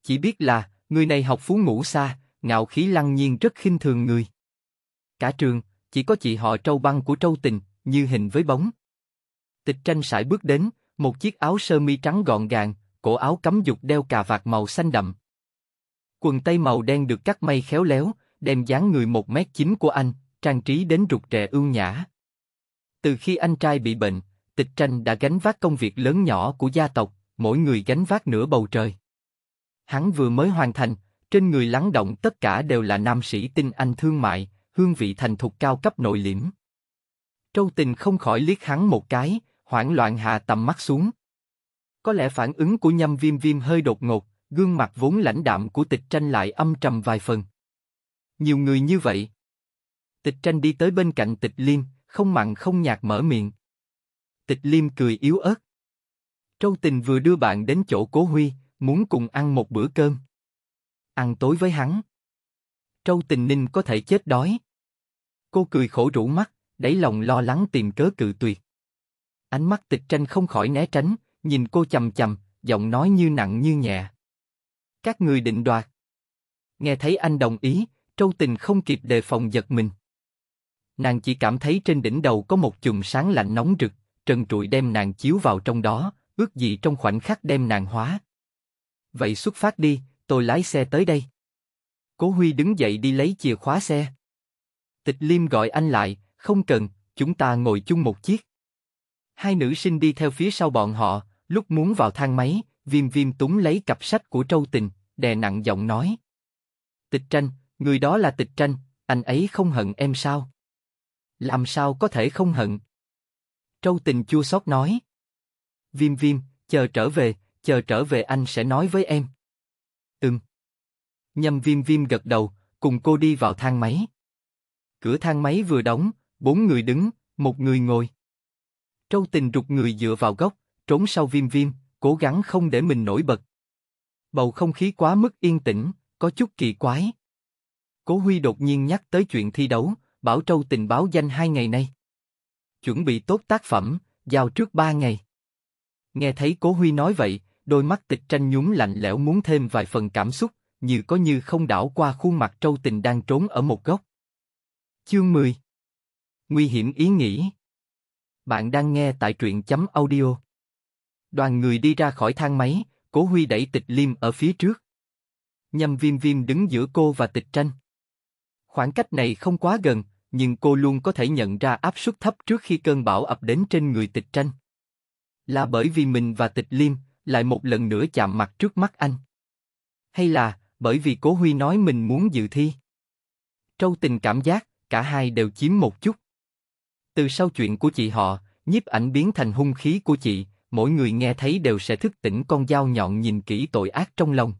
Chỉ biết là, người này học phú ngũ xa, ngạo khí lăng nhiên rất khinh thường người. Cả trường, chỉ có chị họ trâu băng của trâu tình, như hình với bóng. Tịch tranh sải bước đến, một chiếc áo sơ mi trắng gọn gàng, cổ áo cắm dục đeo cà vạt màu xanh đậm quần tây màu đen được cắt may khéo léo, đem dáng người 1 mét 9 của anh, trang trí đến rụt rè ương nhã. Từ khi anh trai bị bệnh, Tịch Tranh đã gánh vác công việc lớn nhỏ của gia tộc, mỗi người gánh vác nửa bầu trời. Hắn vừa mới hoàn thành, trên người lắng động tất cả đều là nam sĩ tinh anh thương mại, hương vị thành thục cao cấp nội liễm. Trâu tình không khỏi liếc hắn một cái, hoảng loạn hạ tầm mắt xuống. Có lẽ phản ứng của nhâm viêm viêm hơi đột ngột, gương mặt vốn lãnh đạm của tịch tranh lại âm trầm vài phần. Nhiều người như vậy. Tịch tranh đi tới bên cạnh tịch liêm, không mặn không nhạt mở miệng. Tịch liêm cười yếu ớt. Trâu tình vừa đưa bạn đến chỗ cố huy, muốn cùng ăn một bữa cơm. Ăn tối với hắn. Trâu tình ninh có thể chết đói. Cô cười khổ rũ mắt, đẩy lòng lo lắng tìm cớ cự tuyệt. Ánh mắt tịch tranh không khỏi né tránh, nhìn cô chầm chầm, giọng nói như nặng như nhẹ. Các người định đoạt. Nghe thấy anh đồng ý, Trâu Tình không kịp đề phòng giật mình. Nàng chỉ cảm thấy trên đỉnh đầu có một chùm sáng lạnh nóng rực, trần trụi đem nàng chiếu vào trong đó, ước gì trong khoảnh khắc đem nàng hóa. Vậy xuất phát đi, tôi lái xe tới đây. Cố Huy đứng dậy đi lấy chìa khóa xe. Tịch Liêm gọi anh lại, không cần, chúng ta ngồi chung một chiếc. Hai nữ sinh đi theo phía sau bọn họ, lúc muốn vào thang máy, Viêm viêm túng lấy cặp sách của Trâu Tình, đè nặng giọng nói. Tịch tranh, người đó là tịch tranh, anh ấy không hận em sao? Làm sao có thể không hận? Trâu Tình chua xót nói. Viêm viêm, chờ trở về, chờ trở về anh sẽ nói với em. Ừm. Nhâm viêm viêm gật đầu, cùng cô đi vào thang máy. Cửa thang máy vừa đóng, bốn người đứng, một người ngồi. Trâu tình rụt người dựa vào góc, trốn sau viêm viêm, cố gắng không để mình nổi bật. Bầu không khí quá mức yên tĩnh, có chút kỳ quái. Cố Huy đột nhiên nhắc tới chuyện thi đấu, Bảo châu tình báo danh hai ngày nay. Chuẩn bị tốt tác phẩm, giao trước ba ngày. Nghe thấy Cố Huy nói vậy, đôi mắt tịch tranh nhún lạnh lẽo muốn thêm vài phần cảm xúc, như có như không đảo qua khuôn mặt châu tình đang trốn ở một góc. Chương 10 Nguy hiểm ý nghĩ Bạn đang nghe tại truyện chấm audio Đoàn người đi ra khỏi thang máy, Cố Huy đẩy tịch liêm ở phía trước. Nhâm viêm viêm đứng giữa cô và tịch tranh. Khoảng cách này không quá gần, nhưng cô luôn có thể nhận ra áp suất thấp trước khi cơn bão ập đến trên người tịch tranh. Là bởi vì mình và tịch liêm lại một lần nữa chạm mặt trước mắt anh. Hay là bởi vì Cố Huy nói mình muốn dự thi. Trâu tình cảm giác, cả hai đều chiếm một chút. Từ sau chuyện của chị họ, nhiếp ảnh biến thành hung khí của chị, mỗi người nghe thấy đều sẽ thức tỉnh con dao nhọn nhìn kỹ tội ác trong lòng.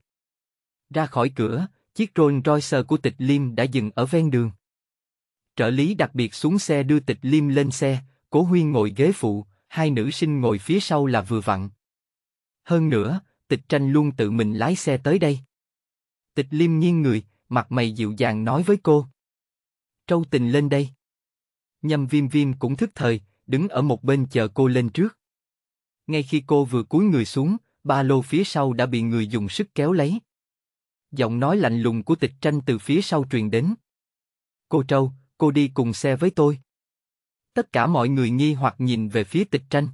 Ra khỏi cửa, chiếc Rolls Royce của tịch Liêm đã dừng ở ven đường. Trợ lý đặc biệt xuống xe đưa tịch Liêm lên xe, cố huyên ngồi ghế phụ, hai nữ sinh ngồi phía sau là vừa vặn. Hơn nữa, tịch tranh luôn tự mình lái xe tới đây. Tịch Liêm nghiêng người, mặt mày dịu dàng nói với cô. Trâu tình lên đây. Nhâm viêm viêm cũng thức thời, đứng ở một bên chờ cô lên trước. Ngay khi cô vừa cúi người xuống, ba lô phía sau đã bị người dùng sức kéo lấy. Giọng nói lạnh lùng của tịch tranh từ phía sau truyền đến. Cô Trâu, cô đi cùng xe với tôi. Tất cả mọi người nghi hoặc nhìn về phía tịch tranh.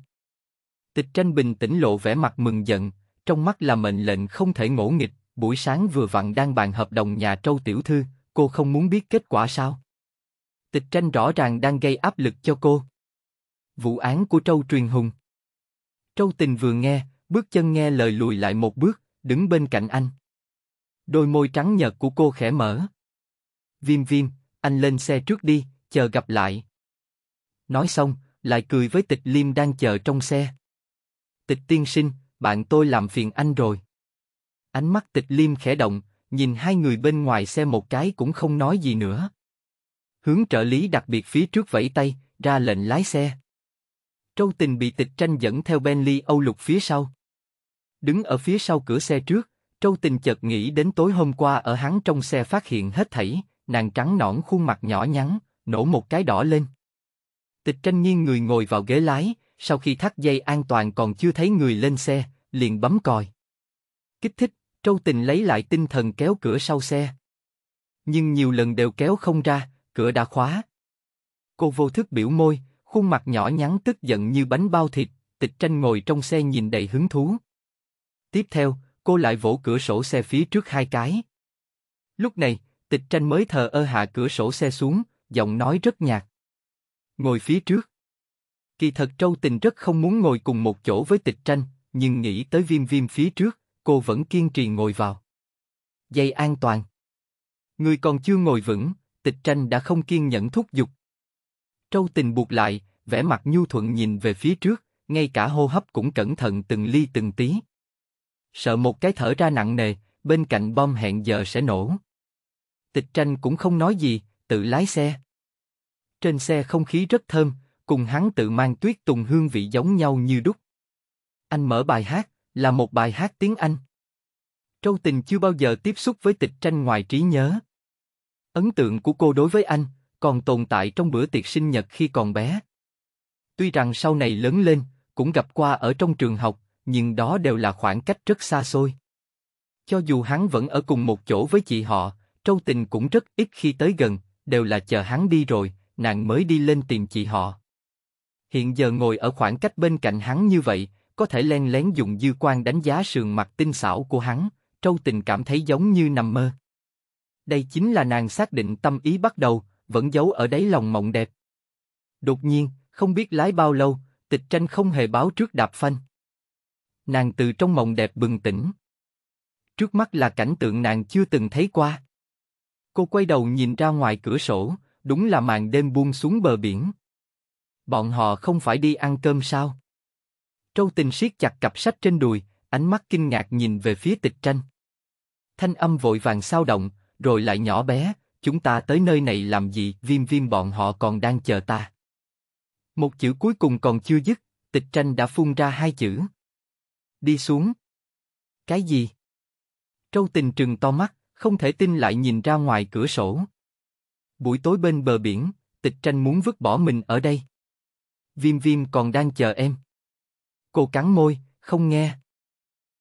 Tịch tranh bình tĩnh lộ vẻ mặt mừng giận, trong mắt là mệnh lệnh không thể ngỗ nghịch, buổi sáng vừa vặn đang bàn hợp đồng nhà Trâu Tiểu Thư, cô không muốn biết kết quả sao. Tịch tranh rõ ràng đang gây áp lực cho cô. Vụ án của Trâu Truyền Hùng Trâu tình vừa nghe, bước chân nghe lời lùi lại một bước, đứng bên cạnh anh. Đôi môi trắng nhợt của cô khẽ mở. Viêm viêm, anh lên xe trước đi, chờ gặp lại. Nói xong, lại cười với tịch liêm đang chờ trong xe. Tịch tiên sinh, bạn tôi làm phiền anh rồi. Ánh mắt tịch liêm khẽ động, nhìn hai người bên ngoài xe một cái cũng không nói gì nữa. Hướng trợ lý đặc biệt phía trước vẫy tay, ra lệnh lái xe. Trâu tình bị tịch tranh dẫn theo Bentley Âu Lục phía sau. Đứng ở phía sau cửa xe trước, Trâu tình chợt nghĩ đến tối hôm qua ở hắn trong xe phát hiện hết thảy, nàng trắng nõn khuôn mặt nhỏ nhắn, nổ một cái đỏ lên. Tịch tranh nghiêng người ngồi vào ghế lái, sau khi thắt dây an toàn còn chưa thấy người lên xe, liền bấm còi. Kích thích, Trâu tình lấy lại tinh thần kéo cửa sau xe. Nhưng nhiều lần đều kéo không ra, cửa đã khóa. Cô vô thức biểu môi, Khuôn mặt nhỏ nhắn tức giận như bánh bao thịt, tịch tranh ngồi trong xe nhìn đầy hứng thú. Tiếp theo, cô lại vỗ cửa sổ xe phía trước hai cái. Lúc này, tịch tranh mới thờ ơ hạ cửa sổ xe xuống, giọng nói rất nhạt. Ngồi phía trước. Kỳ thật Trâu Tình rất không muốn ngồi cùng một chỗ với tịch tranh, nhưng nghĩ tới viêm viêm phía trước, cô vẫn kiên trì ngồi vào. Dây an toàn. Người còn chưa ngồi vững, tịch tranh đã không kiên nhẫn thúc giục. Trâu tình buộc lại, vẻ mặt nhu thuận nhìn về phía trước, ngay cả hô hấp cũng cẩn thận từng ly từng tí. Sợ một cái thở ra nặng nề, bên cạnh bom hẹn giờ sẽ nổ. Tịch tranh cũng không nói gì, tự lái xe. Trên xe không khí rất thơm, cùng hắn tự mang tuyết tùng hương vị giống nhau như đúc. Anh mở bài hát, là một bài hát tiếng Anh. Trâu tình chưa bao giờ tiếp xúc với tịch tranh ngoài trí nhớ. Ấn tượng của cô đối với anh, còn tồn tại trong bữa tiệc sinh nhật khi còn bé. Tuy rằng sau này lớn lên, cũng gặp qua ở trong trường học, nhưng đó đều là khoảng cách rất xa xôi. Cho dù hắn vẫn ở cùng một chỗ với chị họ, Trâu Tình cũng rất ít khi tới gần, đều là chờ hắn đi rồi, nàng mới đi lên tìm chị họ. Hiện giờ ngồi ở khoảng cách bên cạnh hắn như vậy, có thể len lén dùng dư quan đánh giá sườn mặt tinh xảo của hắn, Trâu Tình cảm thấy giống như nằm mơ. Đây chính là nàng xác định tâm ý bắt đầu, vẫn giấu ở đáy lòng mộng đẹp. Đột nhiên, không biết lái bao lâu, tịch tranh không hề báo trước đạp phanh. Nàng từ trong mộng đẹp bừng tỉnh. Trước mắt là cảnh tượng nàng chưa từng thấy qua. Cô quay đầu nhìn ra ngoài cửa sổ, đúng là màn đêm buông xuống bờ biển. Bọn họ không phải đi ăn cơm sao? Trâu tình siết chặt cặp sách trên đùi, ánh mắt kinh ngạc nhìn về phía tịch tranh. Thanh âm vội vàng sao động, rồi lại nhỏ bé, chúng ta tới nơi này làm gì, viêm viêm bọn họ còn đang chờ ta. Một chữ cuối cùng còn chưa dứt, tịch tranh đã phun ra hai chữ. Đi xuống. Cái gì? Trâu tình trừng to mắt, không thể tin lại nhìn ra ngoài cửa sổ. Buổi tối bên bờ biển, tịch tranh muốn vứt bỏ mình ở đây. Viêm viêm còn đang chờ em. Cô cắn môi, không nghe.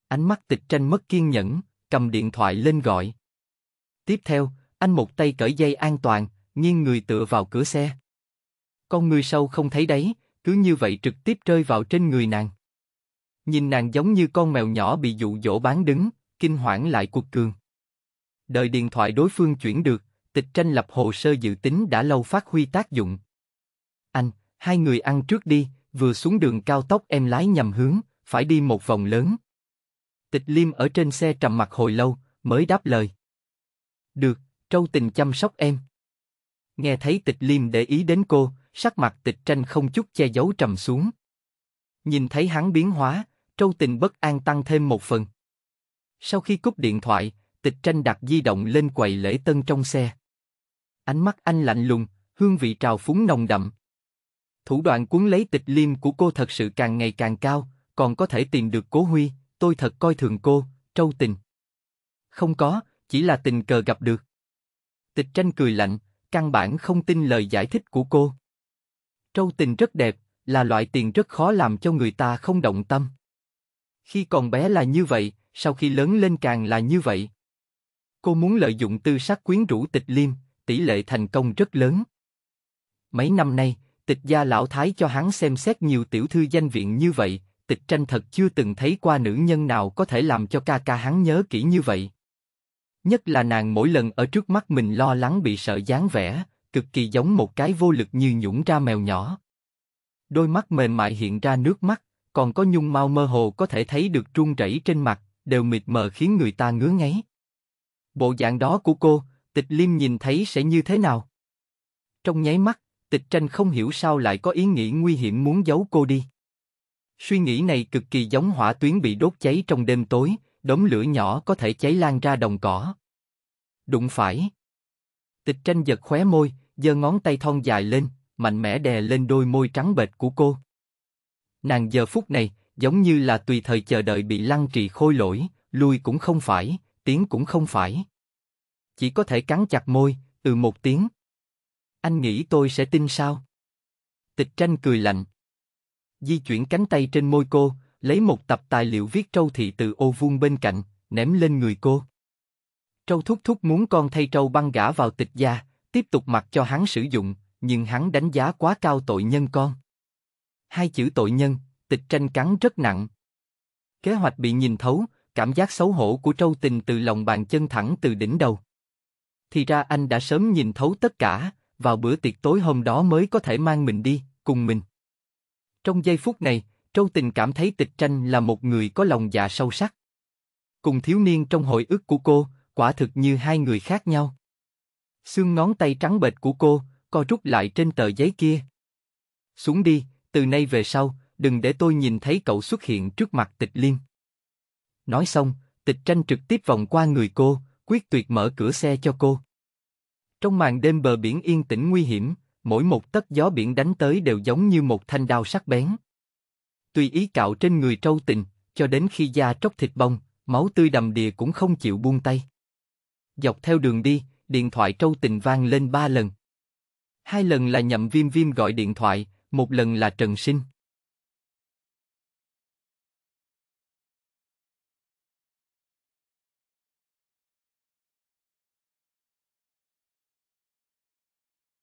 Ánh mắt tịch tranh mất kiên nhẫn, cầm điện thoại lên gọi. Tiếp theo, anh một tay cởi dây an toàn, nghiêng người tựa vào cửa xe. Con người sâu không thấy đấy, cứ như vậy trực tiếp rơi vào trên người nàng. Nhìn nàng giống như con mèo nhỏ bị dụ dỗ bán đứng, kinh hoảng lại cuộc cường. Đợi điện thoại đối phương chuyển được, tịch tranh lập hồ sơ dự tính đã lâu phát huy tác dụng. Anh, hai người ăn trước đi, vừa xuống đường cao tốc em lái nhầm hướng, phải đi một vòng lớn. Tịch Liêm ở trên xe trầm mặt hồi lâu, mới đáp lời. Được, trâu tình chăm sóc em. Nghe thấy tịch liêm để ý đến cô, sắc mặt tịch tranh không chút che giấu trầm xuống. Nhìn thấy hắn biến hóa, trâu tình bất an tăng thêm một phần. Sau khi cúp điện thoại, tịch tranh đặt di động lên quầy lễ tân trong xe. Ánh mắt anh lạnh lùng, hương vị trào phúng nồng đậm. Thủ đoạn cuốn lấy tịch liêm của cô thật sự càng ngày càng cao, còn có thể tìm được cố huy, tôi thật coi thường cô, trâu tình. Không có, chỉ là tình cờ gặp được. Tịch tranh cười lạnh, căn bản không tin lời giải thích của cô. Trâu tình rất đẹp, là loại tiền rất khó làm cho người ta không động tâm. Khi còn bé là như vậy, sau khi lớn lên càng là như vậy. Cô muốn lợi dụng tư sắc quyến rũ tịch liêm, tỷ lệ thành công rất lớn. Mấy năm nay, tịch gia lão thái cho hắn xem xét nhiều tiểu thư danh viện như vậy, tịch tranh thật chưa từng thấy qua nữ nhân nào có thể làm cho ca ca hắn nhớ kỹ như vậy. Nhất là nàng mỗi lần ở trước mắt mình lo lắng bị sợ dáng vẻ, cực kỳ giống một cái vô lực như nhũng ra mèo nhỏ. Đôi mắt mềm mại hiện ra nước mắt, còn có nhung mau mơ hồ có thể thấy được trung rẩy trên mặt, đều mịt mờ khiến người ta ngứa ngáy. Bộ dạng đó của cô, tịch liêm nhìn thấy sẽ như thế nào? Trong nháy mắt, tịch tranh không hiểu sao lại có ý nghĩ nguy hiểm muốn giấu cô đi. Suy nghĩ này cực kỳ giống hỏa tuyến bị đốt cháy trong đêm tối, đốm lửa nhỏ có thể cháy lan ra đồng cỏ. Đụng phải. Tịch tranh giật khóe môi, giơ ngón tay thon dài lên, mạnh mẽ đè lên đôi môi trắng bệch của cô. Nàng giờ phút này, giống như là tùy thời chờ đợi bị lăng trì khôi lỗi, lui cũng không phải, tiếng cũng không phải. Chỉ có thể cắn chặt môi, từ một tiếng. Anh nghĩ tôi sẽ tin sao? Tịch tranh cười lạnh. Di chuyển cánh tay trên môi cô, lấy một tập tài liệu viết trâu thị từ ô vuông bên cạnh, ném lên người cô. Trâu thúc thúc muốn con thay trâu băng gã vào tịch gia, tiếp tục mặc cho hắn sử dụng, nhưng hắn đánh giá quá cao tội nhân con. Hai chữ tội nhân, tịch tranh cắn rất nặng. Kế hoạch bị nhìn thấu, cảm giác xấu hổ của trâu tình từ lòng bàn chân thẳng từ đỉnh đầu. Thì ra anh đã sớm nhìn thấu tất cả, vào bữa tiệc tối hôm đó mới có thể mang mình đi, cùng mình. Trong giây phút này, Trâu Tình cảm thấy Tịch Tranh là một người có lòng dạ sâu sắc. Cùng thiếu niên trong hồi ức của cô, quả thực như hai người khác nhau. Xương ngón tay trắng bệch của cô, co rút lại trên tờ giấy kia. Xuống đi, từ nay về sau, đừng để tôi nhìn thấy cậu xuất hiện trước mặt Tịch Liên. Nói xong, Tịch Tranh trực tiếp vòng qua người cô, quyết tuyệt mở cửa xe cho cô. Trong màn đêm bờ biển yên tĩnh nguy hiểm, mỗi một tấc gió biển đánh tới đều giống như một thanh đao sắc bén tùy ý cạo trên người trâu tình, cho đến khi da tróc thịt bong, máu tươi đầm đìa cũng không chịu buông tay. Dọc theo đường đi, điện thoại trâu tình vang lên ba lần. Hai lần là nhậm viêm viêm gọi điện thoại, một lần là Trần Sinh.